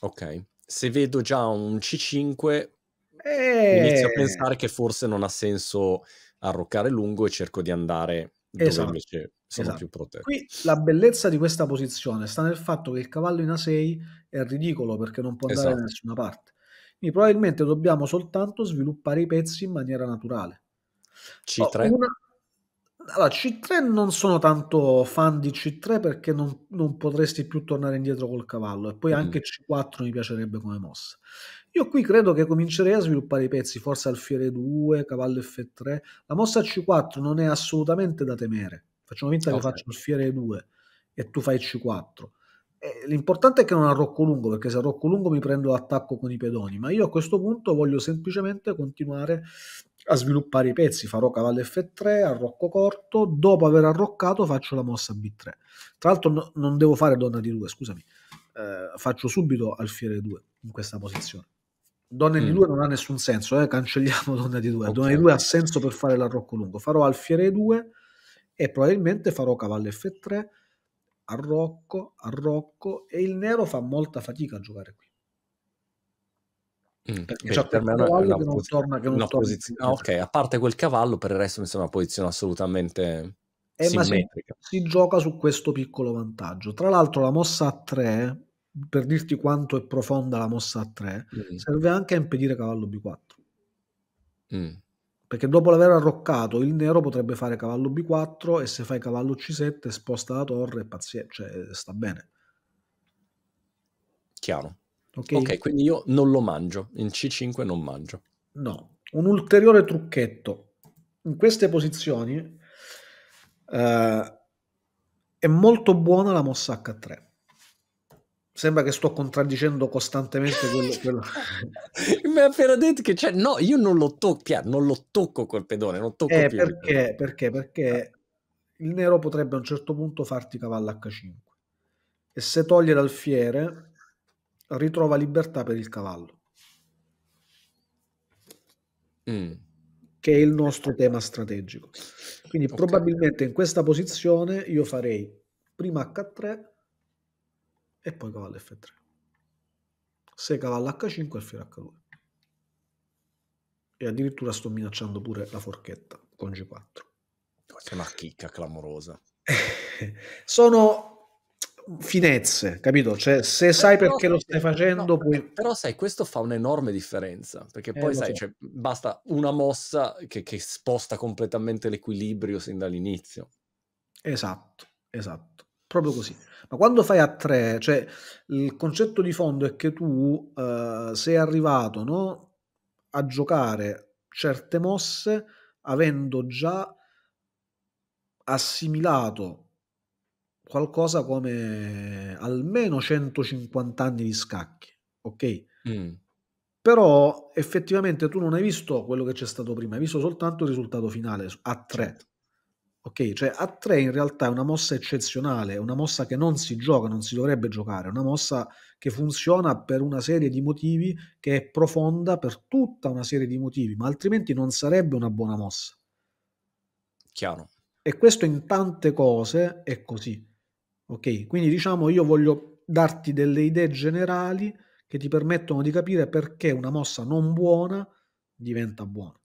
A: Ok. Se vedo già un C5, e...
B: Eh! inizio a pensare
A: che forse non ha senso arroccare lungo e cerco di andare dove esatto. invece sono esatto. più protetto. Qui
B: la bellezza di questa posizione sta nel fatto che il cavallo in A6 è ridicolo perché non può andare esatto. da nessuna parte. Quindi probabilmente dobbiamo soltanto sviluppare i pezzi in maniera naturale. C3? una... Allora, C3 non sono tanto fan di C3 perché non, non potresti più tornare indietro col cavallo e poi mm. anche C4 mi piacerebbe come mossa. Io qui credo che comincerei a sviluppare i pezzi, forse alfiere 2, cavallo F3. La mossa C4 non è assolutamente da temere. Facciamo finta okay. che faccio alfiere 2 e tu fai C4. Eh, l'importante è che non arrocco lungo, perché se arrocco lungo mi prendo l'attacco con i pedoni, ma io a questo punto voglio semplicemente continuare a sviluppare i pezzi. Farò cavallo F3, arrocco corto, dopo aver arroccato faccio la mossa B3. Tra l'altro no, non devo fare donna di 2, scusami. Eh, faccio subito alfiere 2 in questa posizione. Donne di mm. non ha nessun senso, eh? cancelliamo Donne di 2. Okay. Donna di due ha senso per fare l'arrocco lungo. Farò alfiere 2 e probabilmente farò cavallo F3, arrocco, arrocco e il nero fa molta fatica a giocare
A: qui. Mm, perché cioè, per me una, una, che non posi- torna, che non torna posizione, ok, a parte quel cavallo, per il resto mi sembra una posizione assolutamente
B: eh, simmetrica. Si, si, gioca su questo piccolo vantaggio. Tra l'altro, la mossa a 3 per dirti quanto è profonda la mossa a 3, mm. serve anche a impedire cavallo b4. Mm. Perché dopo l'aver arroccato il nero potrebbe fare cavallo b4 e se fai cavallo c7 sposta la torre e cioè, sta bene.
A: Chiaro. Okay? ok, quindi io non lo
B: mangio, in c5 non mangio. No, un ulteriore trucchetto. In queste posizioni eh, è molto buona la mossa h3 Sembra che sto contraddicendo costantemente quello. [LAUGHS] quello. [LAUGHS] Mi ha appena detto che cioè, no, io non lo tocco, non lo tocco col pedone, non tocco eh, più. Perché? Perché? Perché ah. il nero potrebbe a un certo punto farti cavallo H5 e se toglie l'alfiere ritrova libertà per il cavallo. Mm. Che è il nostro tema strategico. Quindi okay. probabilmente in questa posizione io farei prima H3 e poi cavallo F3. Se cavallo H5 e alfiere H2. E addirittura sto minacciando pure la forchetta con G4. Questa è una chicca clamorosa. [LAUGHS] Sono finezze, capito? Cioè, se però sai perché lo stai facendo, no, puoi... Eh,
A: però sai, questo fa un'enorme differenza perché eh, poi eh, sai, so. cioè, basta una mossa che, che sposta completamente l'equilibrio sin dall'inizio. Esatto,
B: esatto proprio così. Ma quando fai a tre, cioè il concetto di fondo è che tu eh, sei arrivato no, a giocare certe mosse avendo già assimilato qualcosa come almeno 150 anni di scacchi, ok? Mm. Però effettivamente tu non hai visto quello che c'è stato prima, hai visto soltanto il risultato finale a tre. Certo. Ok, cioè a 3 in realtà è una mossa eccezionale, è una mossa che non si gioca, non si dovrebbe giocare, è una mossa che funziona per una serie di motivi, che è profonda per tutta una serie di motivi, ma altrimenti non sarebbe una buona mossa. Chiaro. E questo in tante cose è così. Ok, quindi diciamo io voglio darti delle idee generali che ti permettono di capire perché una mossa non buona diventa buona.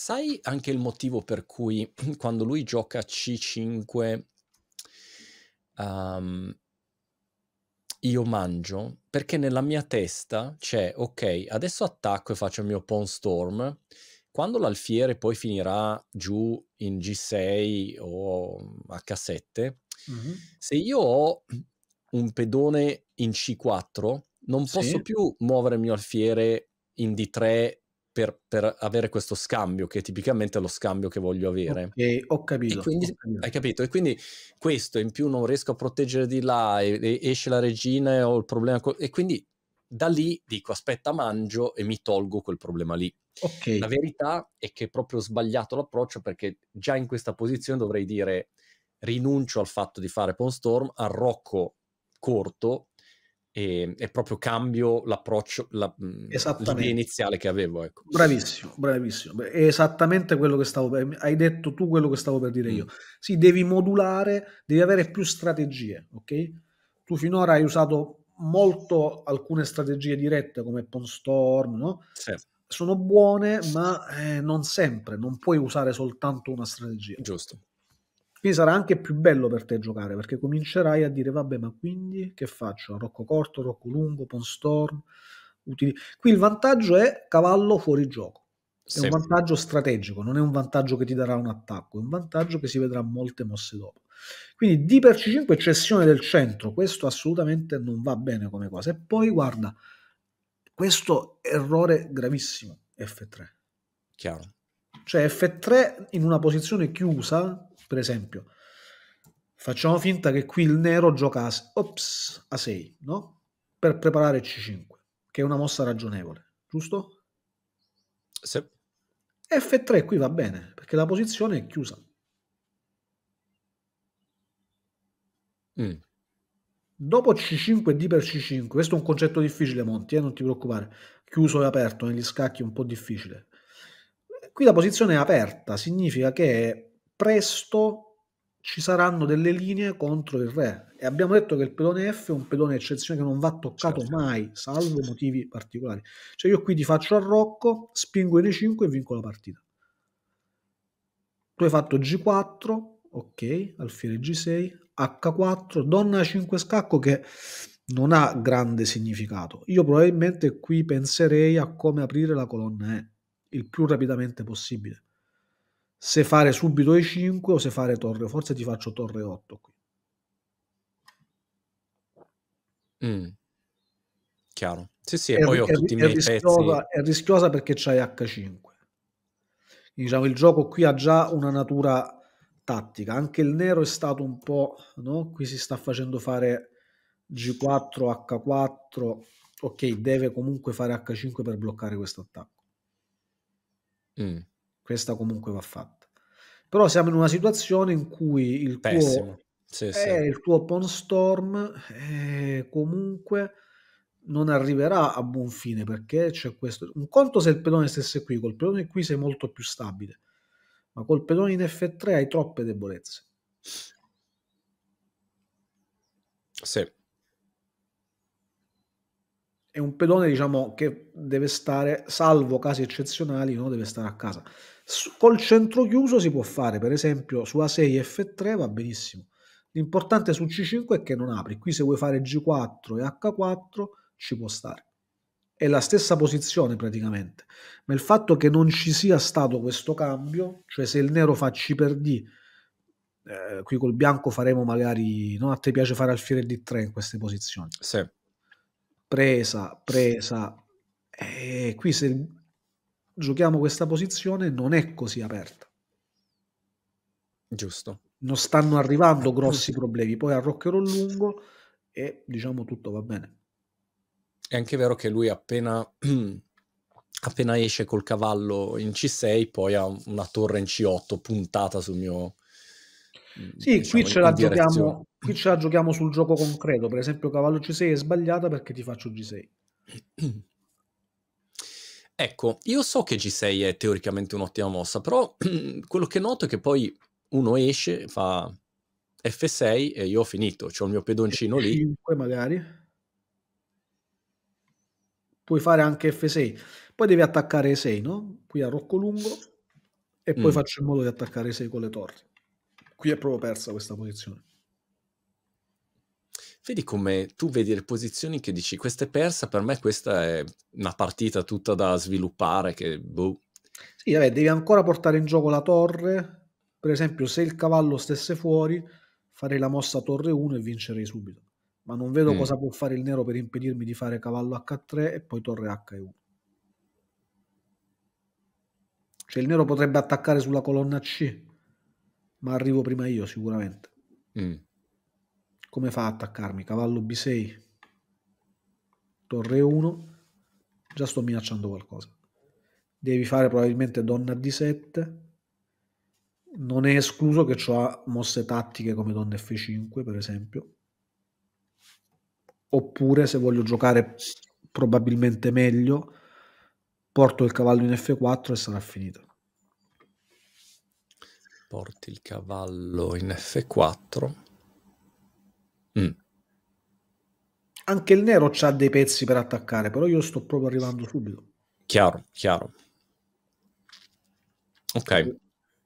A: Sai anche il motivo per cui [CLEARS THROAT] quando lui gioca C5 um, ehm, io mangio? Perché nella mia testa c'è, ok, adesso attacco e faccio il mio pawn storm. Quando l'alfiere poi finirà giù in G6 o H7, mm-hmm. se io ho un pedone in C4, non sì. posso più muovere il mio alfiere in D3 per, per, avere questo scambio, che tipicamente è lo scambio che voglio avere. Okay, ho capito, quindi, ho capito. Hai capito? E quindi questo in più non riesco a proteggere di là, e, e esce la regina e ho il problema. Co- e quindi da lì dico aspetta mangio e mi tolgo quel problema lì. Okay. La verità è che è proprio sbagliato l'approccio perché già in questa posizione dovrei dire rinuncio al fatto di fare Pawn Storm, arrocco corto e, ehm, e proprio cambio l'approccio, la, mhmm, l'idea iniziale che avevo. Ecco. Bravissimo,
B: bravissimo. È esattamente quello che stavo per Hai detto tu quello che stavo per dire mm. io. Sì, devi modulare, devi avere più strategie, ok? Tu finora hai usato molto alcune strategie dirette come Ponstorm, no? Sì sono buone, ma eh, non sempre, non puoi usare soltanto una strategia. Giusto. Quindi sarà anche più bello per te giocare perché comincerai a dire vabbè ma quindi che faccio? Rocco corto, rocco lungo, ponstorm? Utili... Qui il vantaggio è cavallo fuori gioco. È sì. un vantaggio strategico, non è un vantaggio che ti darà un attacco, è un vantaggio che si vedrà molte mosse dopo. Quindi D per C5 cessione del centro, questo assolutamente non va bene come cosa. E poi guarda, questo errore gravissimo, F3. Chiaro. Cioè F3 in una posizione chiusa per esempio, facciamo finta che qui il nero gioca a, ops, a 6, no? Per preparare C5, che è una mossa ragionevole, giusto? Sì. F3 qui va bene, perché la posizione è chiusa. Mm. Dopo C5 D per C5, questo è un concetto difficile Monti, eh, non ti preoccupare, chiuso e aperto negli scacchi è un po' difficile. Qui la posizione è aperta, significa che presto ci saranno delle linee contro il re e abbiamo detto che il pedone F è un pedone eccezionale che non va toccato certo. mai salvo motivi particolari cioè io qui ti faccio a Rocco spingo in E5 e vinco la partita tu hai fatto G4 ok alfiere G6 H4 donna A5 scacco che non ha grande significato io probabilmente qui penserei a come aprire la colonna E il più rapidamente possibile se fare subito E5 o se fare torre. Forse ti faccio torre 8 qui.
A: Mm. Chiaro. Sì, sì, e è, poi ho tutti i miei rischiosa, pezzi.
B: È rischiosa perché c'hai H5. Diciamo, il gioco qui ha già una natura tattica. Anche il nero è stato un po'... No? Qui si sta facendo fare G4, H4. Ok, deve comunque fare H5 per bloccare questo attacco. Mm questa comunque va fatta. Però siamo in una situazione in cui il Pessimo. tuo, sì, eh, sì. Il tuo Ponstorm eh, comunque non arriverà a buon fine perché c'è questo. Un conto se il pedone stesse qui, col pedone qui sei molto più stabile, ma col pedone in F3 hai troppe debolezze.
A: Sì.
B: È un pedone, diciamo, che deve stare, salvo casi eccezionali, no? deve stare a casa. Col centro chiuso si può fare, per esempio, su A6 F3 va benissimo. L'importante su C5 è che non apri. Qui se vuoi fare G4 e H4 ci può stare. È la stessa posizione praticamente, ma il fatto che non ci sia stato questo cambio, cioè se il nero fa C per D, eh, qui col bianco faremo magari, no? a te piace fare alfiere D3 in queste posizioni. Sì. Presa, presa. E eh, qui se giochiamo questa posizione non è così aperta. Giusto. Non stanno arrivando eh, grossi problemi, poi arroccherò lungo e diciamo tutto va bene.
A: È anche vero che lui appena, [CLEARS THROAT] appena esce col cavallo in C6, poi ha una torre in C8 puntata sul mio...
B: Mm, sì, diciamo, qui, ce la giochiamo, qui ce la giochiamo sul gioco concreto, per esempio cavallo C6 è sbagliata perché ti faccio G6. [CLEARS THROAT]
A: Ecco, io so che G6 è teoricamente un'ottima mossa, però [CLEARS THROAT] quello che noto è che poi uno esce, fa F6 e io ho finito, ho il mio pedoncino F5 lì.
B: magari. Puoi fare anche F6. Poi devi attaccare 6, no? Qui a Rocco Lungo e poi mm. faccio in modo di attaccare 6 con le torri. Qui è proprio persa questa posizione
A: vedi come tu vedi le posizioni che dici questa è persa, per me questa è una partita tutta da sviluppare che boh.
B: Sì, vabbè, devi ancora portare in gioco la torre, per esempio se il cavallo stesse fuori farei la mossa torre 1 e vincerei subito, ma non vedo mm. cosa può fare il nero per impedirmi di fare cavallo h3 e poi torre h1. Cioè il nero potrebbe attaccare sulla colonna C, ma arrivo prima io sicuramente. Mm. Come fa ad attaccarmi? Cavallo B6. Torre 1. Già sto minacciando qualcosa. Devi fare probabilmente donna D7. Non è escluso che ho mosse tattiche come donna F5, per esempio. Oppure, se voglio giocare probabilmente meglio, porto il cavallo in F4 e sarà finita
A: porti il cavallo in F4 Mm.
B: Anche il nero ha dei pezzi per attaccare, però io sto proprio arrivando subito.
A: Chiaro, chiaro.
B: Ok.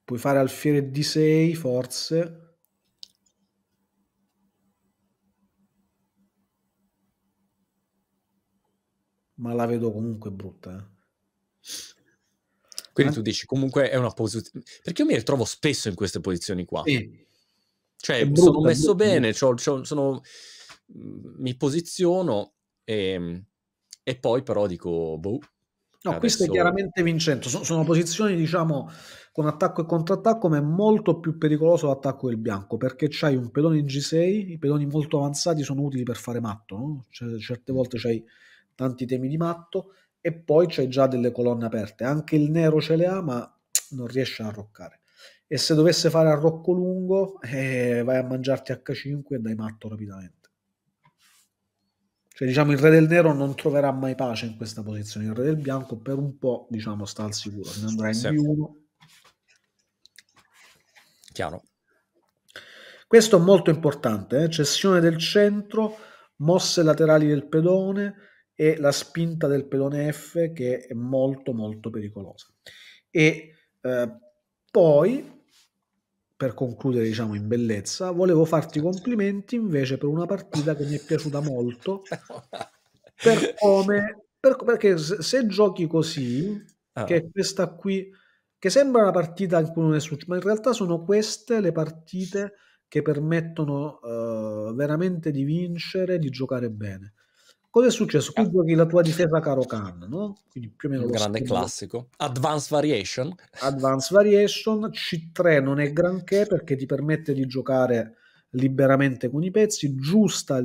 B: puoi fare alfiere d 6, forse. Ma la vedo comunque brutta. Eh.
A: Quindi An- tu dici comunque è una posizione... Perché io mi ritrovo spesso in queste posizioni qua. Sì cioè, brutto, sono messo bene, c'ho, c'ho, sono, mm, mi posiziono e, ehm, e, poi però dico, boh. No,
B: adesso... questo è chiaramente vincente. sono, posizioni diciamo con attacco e contrattacco, ma è molto più pericoloso l'attacco del bianco perché c'hai un pedone in G6, i pedoni molto avanzati sono utili per fare matto, no? cioè, certe mm. volte c'hai tanti temi di matto e poi c'hai già delle colonne aperte, anche il nero ce le ha ma non riesce a arroccare e se dovesse fare a rocco lungo eh, vai a mangiarti H5 e dai matto rapidamente. Cioè diciamo il re del nero non troverà mai pace in questa posizione, il re del bianco per un po' diciamo sta al sicuro, ne andrà in sì. Chiaro. Questo è molto importante, eh? cessione del centro, mosse laterali del pedone e la spinta del pedone F che è molto molto pericolosa. E eh, poi, per concludere diciamo in bellezza, volevo farti complimenti invece per una partita che mi è piaciuta molto, [LAUGHS] per come, per, perché se, se, giochi così, ah. che questa qui, che sembra una partita in cui non è successo, ma in realtà sono queste le partite che permettono uh, veramente di vincere, di giocare bene. Cosa è successo? Qui ah. giochi la tua difesa caro Khan, no? Quindi più o meno... Un grande schema.
A: classico. Advanced Variation.
B: Advanced Variation, C3 non è granché perché ti permette di giocare liberamente con i pezzi, giusta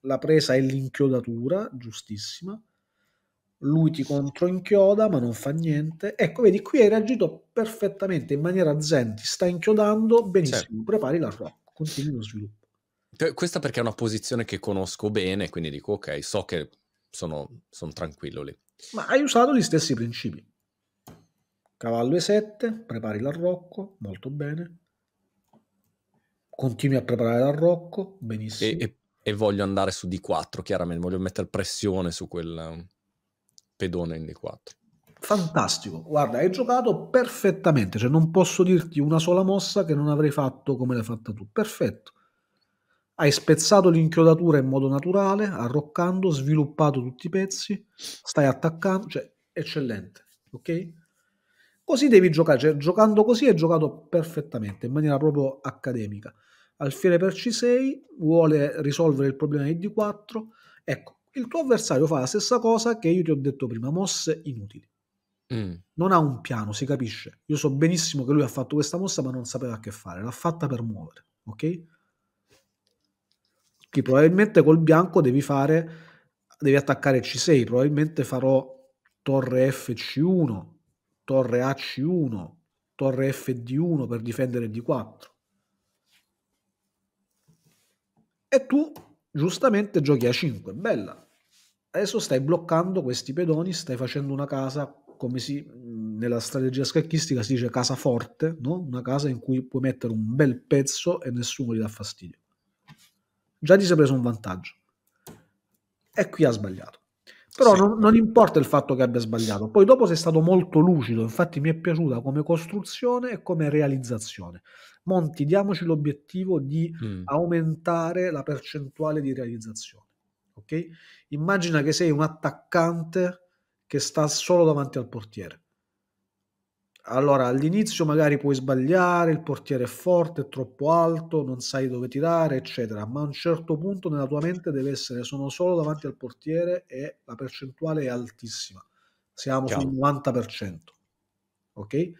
B: la presa e l'inchiodatura, giustissima. Lui ti controinchioda ma non fa niente. Ecco, vedi, qui hai reagito perfettamente, in maniera zen, ti sta inchiodando, benissimo, certo. prepari la rock, continui lo sviluppo.
A: Questa perché è una posizione che conosco bene, quindi dico ok, so che sono, sono tranquillo lì.
B: Ma hai usato gli stessi principi. Cavallo E7, prepari l'arrocco, molto bene. Continui a preparare l'arrocco, benissimo. E,
A: e, e voglio andare su D4, chiaramente, voglio mettere pressione su quel
B: pedone in D4 fantastico. Guarda, hai giocato perfettamente, cioè non posso dirti una sola mossa che non avrei fatto come l'hai fatta tu. Perfetto. Hai spezzato l'inchiodatura in modo naturale, arroccando, sviluppato tutti i pezzi, stai attaccando, cioè eccellente, ok? Così devi giocare, cioè giocando così è giocato perfettamente, in maniera proprio accademica. Alfiere per C6 vuole risolvere il problema di D4, ecco, il tuo avversario fa la stessa cosa che io ti ho detto prima, mosse inutili. Mm. Non ha un piano, si capisce. Io so benissimo che lui ha fatto questa mossa ma non sapeva che fare, l'ha fatta per muovere, ok? bianchi, probabilmente col bianco devi fare, devi attaccare C6, probabilmente farò torre Fc1, torre AC1, torre Fd1 per difendere D4. E tu giustamente giochi A5, bella. Adesso stai bloccando questi pedoni, stai facendo una casa come si nella strategia scacchistica si dice casa forte, no? una casa in cui puoi mettere un bel pezzo e nessuno gli dà fastidio. Già ti sei preso un vantaggio. E qui ha sbagliato. Però sì. non, non, importa il fatto che abbia sbagliato. Poi dopo sei stato molto lucido, infatti mi è piaciuta come costruzione e come realizzazione. Monti, diamoci l'obiettivo di mm. aumentare la percentuale di realizzazione. Okay? Immagina che sei un attaccante che sta solo davanti al portiere allora all'inizio magari puoi sbagliare, il portiere è forte, è troppo alto, non sai dove tirare, eccetera, ma a un certo punto nella tua mente deve essere sono solo davanti al portiere e la percentuale è altissima. Siamo Chiaro. sul 90%. Ok?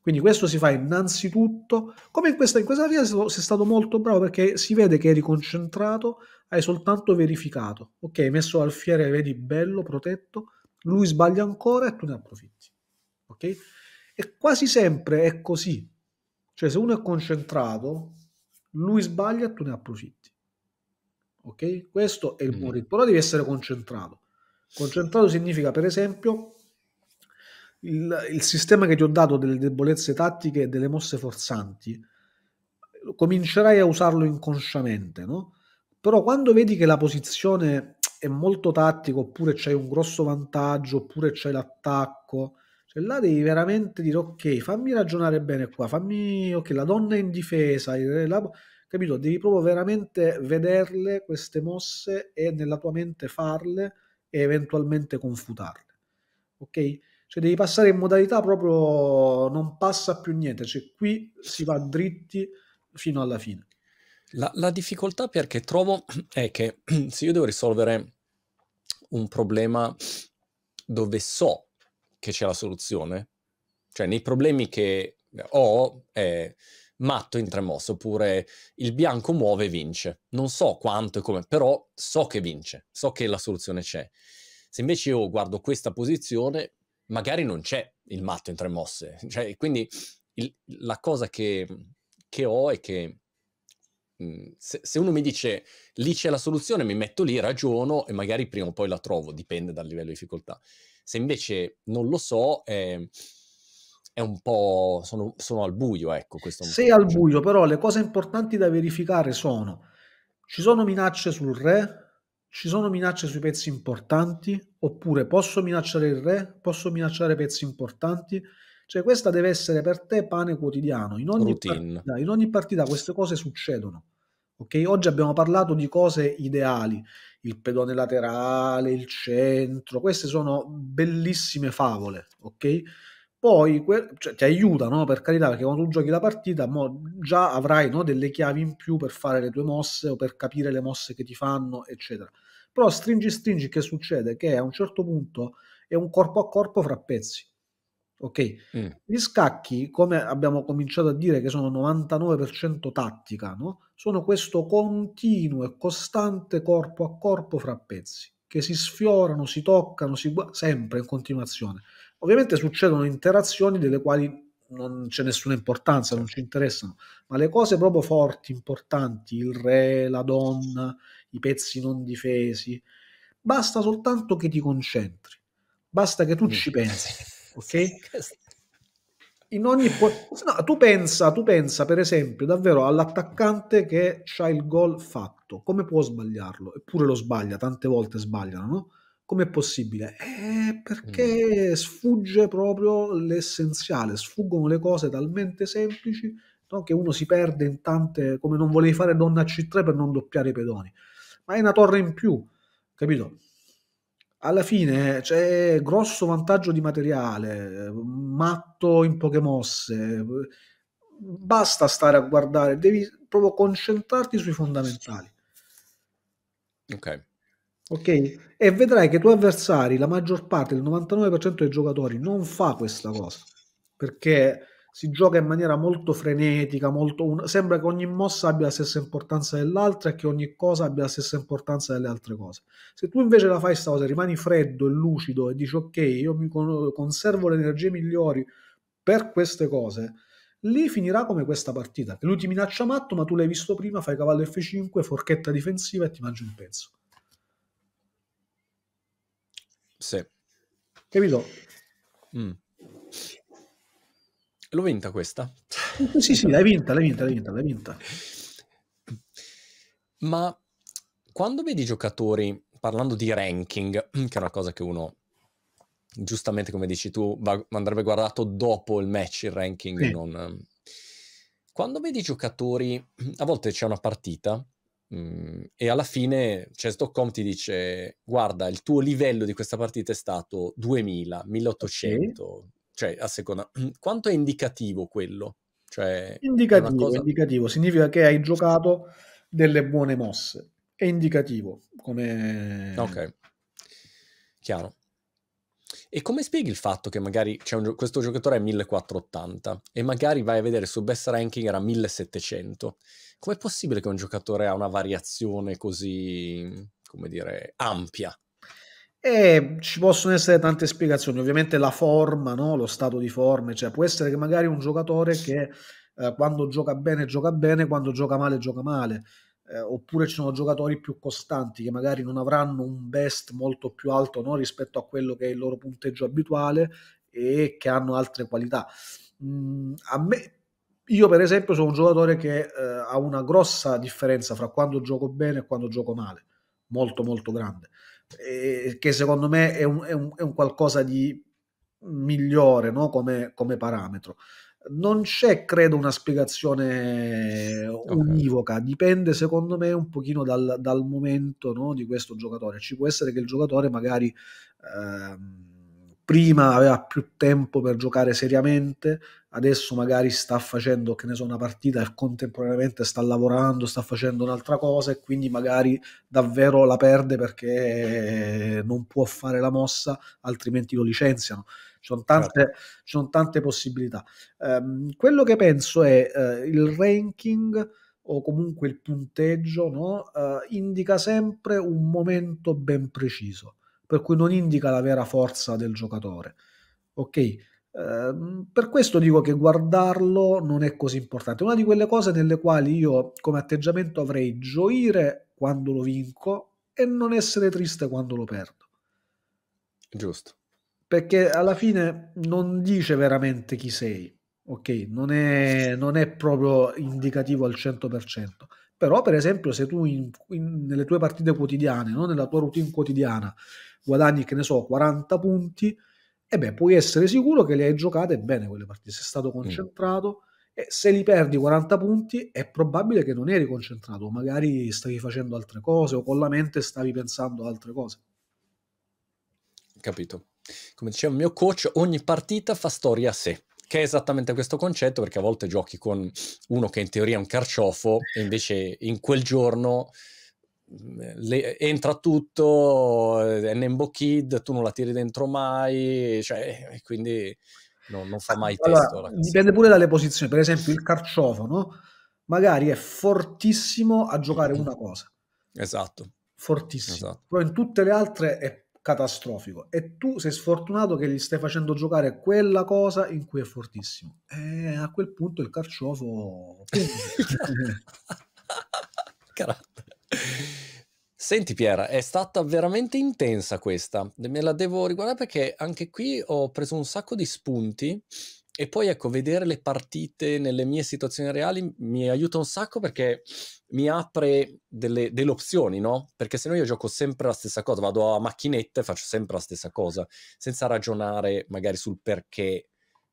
B: Quindi questo si fa innanzitutto, come in questa, in questa via sei stato molto bravo perché si vede che eri concentrato, hai soltanto verificato. Ok, messo alfiere, vedi bello, protetto, lui sbaglia ancora e tu ne approfitti. Ok? E quasi sempre è così. Cioè se uno è concentrato, lui sbaglia e tu ne approfitti. Ok? Questo è il mm. buon ritmo, però devi essere concentrato. Concentrato significa, per esempio, il, il, sistema che ti ho dato delle debolezze tattiche e delle mosse forzanti, comincerai a usarlo inconsciamente, no? Però quando vedi che la posizione è molto tattica, oppure c'hai un grosso vantaggio, oppure c'hai l'attacco, cioè là devi veramente dire ok, fammi ragionare bene qua, fammi ok, la donna è in difesa, la, capito? Devi proprio veramente vederle queste mosse e nella tua mente farle e eventualmente confutarle. Ok? Cioè devi passare in modalità proprio non passa più niente, cioè qui si va dritti fino alla fine.
A: La, la difficoltà perché trovo è che [CLEARS THROAT] se io devo risolvere un problema dove so che c'è la soluzione? Cioè, nei problemi che ho è matto in tre mosse, oppure il bianco muove e vince. Non so quanto e come, però so che vince, so che la soluzione c'è. Se invece io guardo questa posizione, magari non c'è il matto in tre mosse. [LAUGHS] Cioè, quindi il, la cosa che, che, ho è che mhmm, se, se, uno mi dice lì c'è la soluzione, mi metto lì, ragiono e magari prima o poi la trovo, dipende dal livello di difficoltà. Se invece non lo so, eh, è un po'... Sono, sono, al buio, ecco. Questo Sei al buio,
B: però le cose importanti da verificare sono ci sono minacce sul re, ci sono minacce sui pezzi importanti, oppure posso minacciare il re, posso minacciare pezzi importanti. Cioè questa deve essere per te pane quotidiano. In ogni,
A: partita,
B: in ogni partita queste cose succedono. Okay? Oggi abbiamo parlato di cose ideali, il pedone laterale, il centro, queste sono bellissime favole, ok? Poi que- cioè, ti aiutano, per carità, perché quando tu giochi la partita già avrai no, delle chiavi in più per fare le tue mosse o per capire le mosse che ti fanno, eccetera. Però stringi stringi che succede? Che a un certo punto è un corpo a corpo fra pezzi ok? Mm. Gli scacchi, come abbiamo cominciato a dire, che sono 99% tattica, no? sono questo continuo e costante corpo a corpo fra pezzi che si sfiorano, si toccano, si gu- sempre in continuazione. Ovviamente succedono interazioni delle quali non c'è nessuna importanza, non ci interessano, ma le cose proprio forti, importanti, il re, la donna, i pezzi non difesi, basta soltanto che ti concentri, basta che tu ci pensi ok? [LAUGHS] In ogni po- no, tu pensa, tu pensa per esempio davvero all'attaccante che ha il gol fatto, come può sbagliarlo? Eppure lo sbaglia, tante volte sbagliano, no? Com'è possibile? Eh, perché mm. sfugge proprio l'essenziale, sfuggono le cose talmente semplici no? che uno si perde in tante, come non volevi fare donna C3 per non doppiare i pedoni, ma è una torre in più, capito? alla fine c'è grosso vantaggio di materiale, matto in poche mosse, basta stare a guardare, devi proprio concentrarti sui fondamentali. Ok. Ok? E vedrai che i tuoi avversari, la maggior parte, il 99% dei giocatori, non fa questa cosa, perché si gioca in maniera molto frenetica, molto un... sembra che ogni mossa abbia la stessa importanza dell'altra e che ogni cosa abbia la stessa importanza delle altre cose. Se tu invece la fai questa cosa, rimani freddo e lucido e dici ok, io mi conservo le energie migliori per queste cose, lì finirà come questa partita, che lui ti minaccia matto, ma tu l'hai visto prima, fai cavallo F5, forchetta difensiva e ti mangi un pezzo. Sì. Capito? Mm. L'ho vinta questa? Sì, sì, l'hai vinta, l'hai vinta, l'hai vinta, l'hai vinta. Ma
A: quando vedi giocatori, parlando di ranking, che è una cosa che uno, giustamente come dici tu, va, andrebbe guardato dopo il match, il ranking, sì. non... Ehm, quando vedi giocatori, a volte c'è una partita mh, mm, e alla fine cioè, Stockholm ti dice guarda il tuo livello di questa partita è stato 2000, 1800, okay cioè a seconda, [CLEARS THROAT] quanto è indicativo quello? Cioè,
B: indicativo, cosa... indicativo, significa che hai giocato delle buone mosse, è indicativo come...
A: Ok, chiaro. E come spieghi il fatto che magari gio- questo giocatore è 1480 e magari vai a vedere su best ranking era 1700? Com'è possibile che un giocatore ha una variazione così, come dire, ampia
B: e ci possono essere tante spiegazioni, ovviamente la forma, no? lo stato di forma, cioè può essere che magari un giocatore che eh, quando gioca bene gioca bene, quando gioca male gioca male, eh, oppure ci sono giocatori più costanti che magari non avranno un best molto più alto no? rispetto a quello che è il loro punteggio abituale e che hanno altre qualità. Mm, a me, io per esempio sono un giocatore che eh, ha una grossa differenza fra quando gioco bene e quando gioco male, molto molto grande. Eh, che secondo me è un, è un, è un qualcosa di migliore no? come, come, parametro. Non c'è, credo, una spiegazione univoca, okay. dipende secondo me un pochino dal, dal momento no? di questo giocatore. Ci può essere che il giocatore magari... Ehm, prima aveva più tempo per giocare seriamente, adesso magari sta facendo, che ne so, una partita e contemporaneamente sta lavorando, sta facendo un'altra cosa e quindi magari davvero la perde perché eh, non può fare la mossa, altrimenti lo licenziano. Ci sono tante, certo. ci sono tante possibilità. Um, quello che penso è uh, il ranking o comunque il punteggio no? uh, indica sempre un momento ben preciso per cui non indica la vera forza del giocatore. Ok? Eh, per questo dico che guardarlo non è così importante. Una di quelle cose nelle quali io come atteggiamento avrei gioire quando lo vinco e non essere triste quando lo perdo. Giusto. Perché alla fine non dice veramente chi sei, ok? Non è, non è proprio indicativo al 100%. Però, per esempio, se tu in, in, nelle tue partite quotidiane, no? nella tua routine quotidiana, guadagni, che ne so, 40 punti, e beh, puoi essere sicuro che le hai giocate bene quelle partite, sei stato mm. concentrato. Mm. E se li perdi 40 punti è probabile che non eri concentrato, magari stavi facendo altre cose o con la mente stavi pensando a altre cose.
A: Capito. Come diceva il mio coach, ogni partita fa storia a sé che è esattamente questo concetto, perché a volte giochi con uno che in teoria è un carciofo e invece in quel giorno le, entra tutto, eh, è Nembo Kid, tu non la tiri dentro mai, cioè, quindi non, non, fa mai allora, testo.
B: Dipende pure dalle posizioni, per esempio il carciofo, no? magari è fortissimo a giocare una cosa. Esatto. Fortissimo. Esatto. Però in tutte le altre è catastrofico e tu sei sfortunato che gli stai facendo giocare quella cosa in cui è fortissimo e eh, a quel punto il carciofo
A: carattere [LAUGHS] [LAUGHS] Senti Piera, è stata veramente intensa questa, me la devo riguardare perché anche qui ho preso un sacco di spunti e poi ecco, vedere le partite nelle mie situazioni reali mi aiuta un sacco perché mi apre delle, delle, opzioni, no? Perché se no io gioco sempre la stessa cosa, vado a macchinette e faccio sempre la stessa cosa, senza ragionare magari sul perché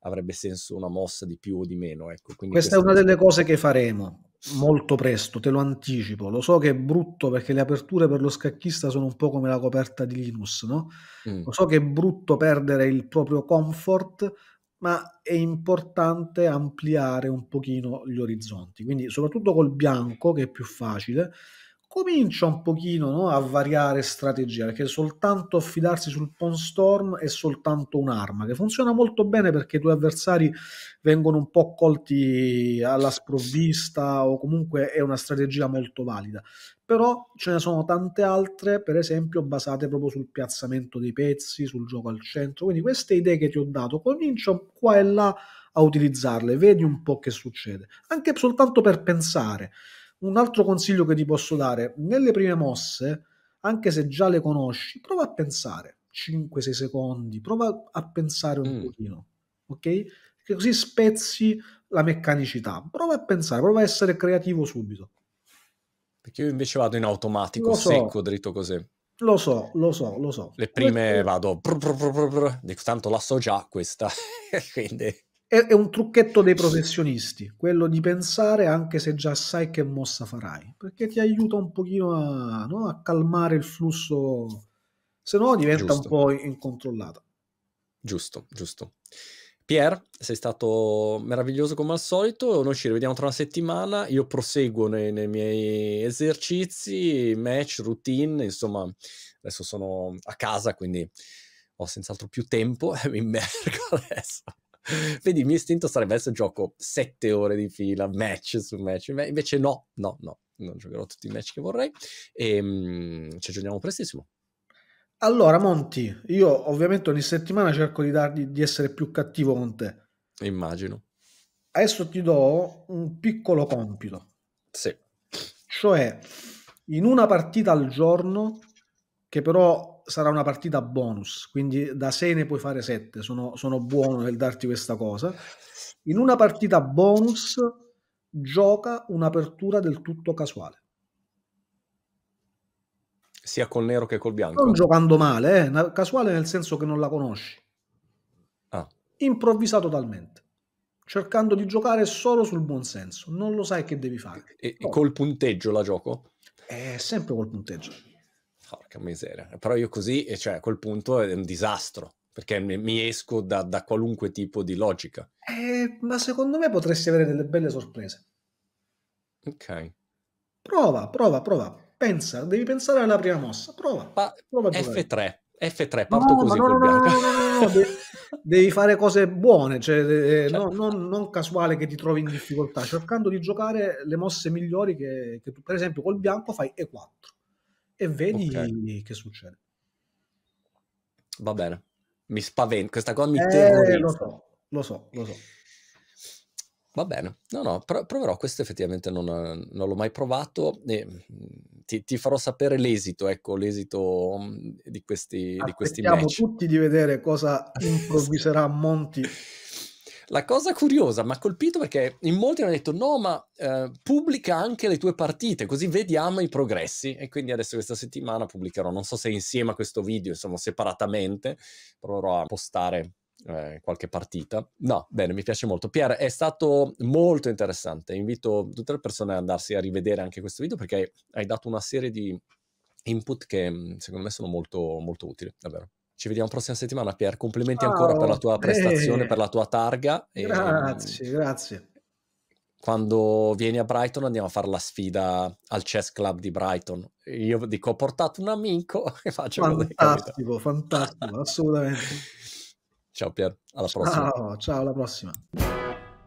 A: avrebbe senso una mossa di più o di meno. Ecco. questa, questa è una
B: delle cose che faremo molto presto, te lo anticipo. Lo so che è brutto perché le aperture per lo scacchista sono un po' come la coperta di Linus, no? Mm. Lo so che è brutto perdere il proprio comfort, ma è importante ampliare un pochino gli orizzonti. Quindi, soprattutto col bianco, che è più facile, comincia un pochino no, a variare strategia, perché soltanto affidarsi sul Storm è soltanto un'arma, che funziona molto bene perché i tuoi avversari vengono un po' colti alla sprovvista o comunque è una strategia molto valida. Però ce ne sono tante altre, per esempio, basate proprio sul piazzamento dei pezzi, sul gioco al centro. Quindi queste idee che ti ho dato, comincia qua e là a utilizzarle, vedi un po' che succede, anche soltanto per pensare un altro consiglio che ti posso dare, nelle prime mosse, anche se già le conosci, prova a pensare 5-6 secondi, prova a pensare un mm. pochino, ok? Perché così spezzi la meccanicità. Prova a pensare, prova a essere creativo subito.
A: Perché io invece vado in automatico, so. secco, dritto così.
B: Lo so, lo so, lo so.
A: Le prime Perché... vado, brr, brr, brr, brr, tanto la so già questa, [LAUGHS] quindi
B: è, è un trucchetto dei professionisti, quello di pensare anche se già sai che mossa farai, perché ti aiuta un pochino a, no, a calmare il flusso, se no diventa giusto. un po' incontrollata.
A: Giusto, giusto. Pier, sei stato meraviglioso come al solito. Noi ci rivediamo tra una settimana. Io proseguo nei, nei, miei esercizi, match, routine. Insomma, adesso sono a casa, quindi ho senz'altro più tempo e [LAUGHS] mi immergo adesso. Vedi, il mio istinto sarebbe adesso gioco sette ore di fila, match su match, invece no, no, no, non giocherò tutti i match che vorrei e
B: um, ci aggiorniamo prestissimo. Allora, Monti, io ovviamente ogni settimana cerco di, dargli, di essere più cattivo con te.
A: Immagino.
B: Adesso ti do un piccolo compito. Sì. Cioè, in una partita al giorno, che però sarà una partita bonus, quindi da 6 ne puoi fare 7, sono, sono buono nel darti questa cosa. In una partita bonus gioca un'apertura del tutto casuale.
A: Sia col nero che col bianco. Non
B: giocando male, eh, casuale nel senso che non la conosci. Ah. Improvvisa totalmente cercando di giocare solo sul buon senso, Non lo sai che devi fare.
A: E no. col punteggio la gioco? È eh, sempre col punteggio. Porca miseria. Però io così, cioè, a quel punto è un disastro, perché mi, esco da, da, qualunque tipo di logica.
B: Eh, ma secondo me potresti avere delle belle sorprese. Ok. Prova, prova, prova. Pensa, devi pensare alla prima mossa. Prova. Pa- prova F3.
A: F3, parto no, così no, no, bianco. No, no, no,
B: devi, [LAUGHS] devi fare cose buone, cioè, certo. non, non, casuale che ti trovi in difficoltà, cercando di giocare le mosse migliori che, che tu, per esempio, col bianco fai E4 e vedi okay. che succede.
A: Va bene, mi spavento, questa cosa mi eh, terrorizza. Lo so,
B: lo so, lo so. Va bene, no,
A: no, pro- proverò. Questo effettivamente non, non l'ho mai provato. Mm, ti, ti, farò sapere l'esito, ecco, l'esito mm, di questi, Aspettiamo di questi match.
B: tutti di vedere cosa [LAUGHS] improvviserà Monti
A: la cosa curiosa
B: mi ha colpito perché in molti hanno
A: detto no, ma eh, pubblica anche le tue partite, così vediamo i progressi. E quindi adesso questa settimana pubblicherò, non so se insieme a questo video, insomma separatamente, proverò a postare eh, qualche partita. No, bene, mi piace molto. Pier, è stato molto interessante. Invito tutte le persone ad andarsi a rivedere anche questo video perché hai dato una serie di input che mm, secondo me sono molto, molto utili, davvero. Ci vediamo prossima settimana, Pier. Complimenti Ciao, ancora per la tua prestazione, eh. per la tua targa. [LAUGHS] Grazie, e, grazie. Quando vieni a Brighton andiamo a fare la sfida al chess club di Brighton. Io dico ho portato un amico [LAUGHS] e faccio
B: Fantastico, fantastico, assolutamente. [LAUGHS]
A: Ciao Pier, alla prossima.
B: Ciao, ciao alla prossima.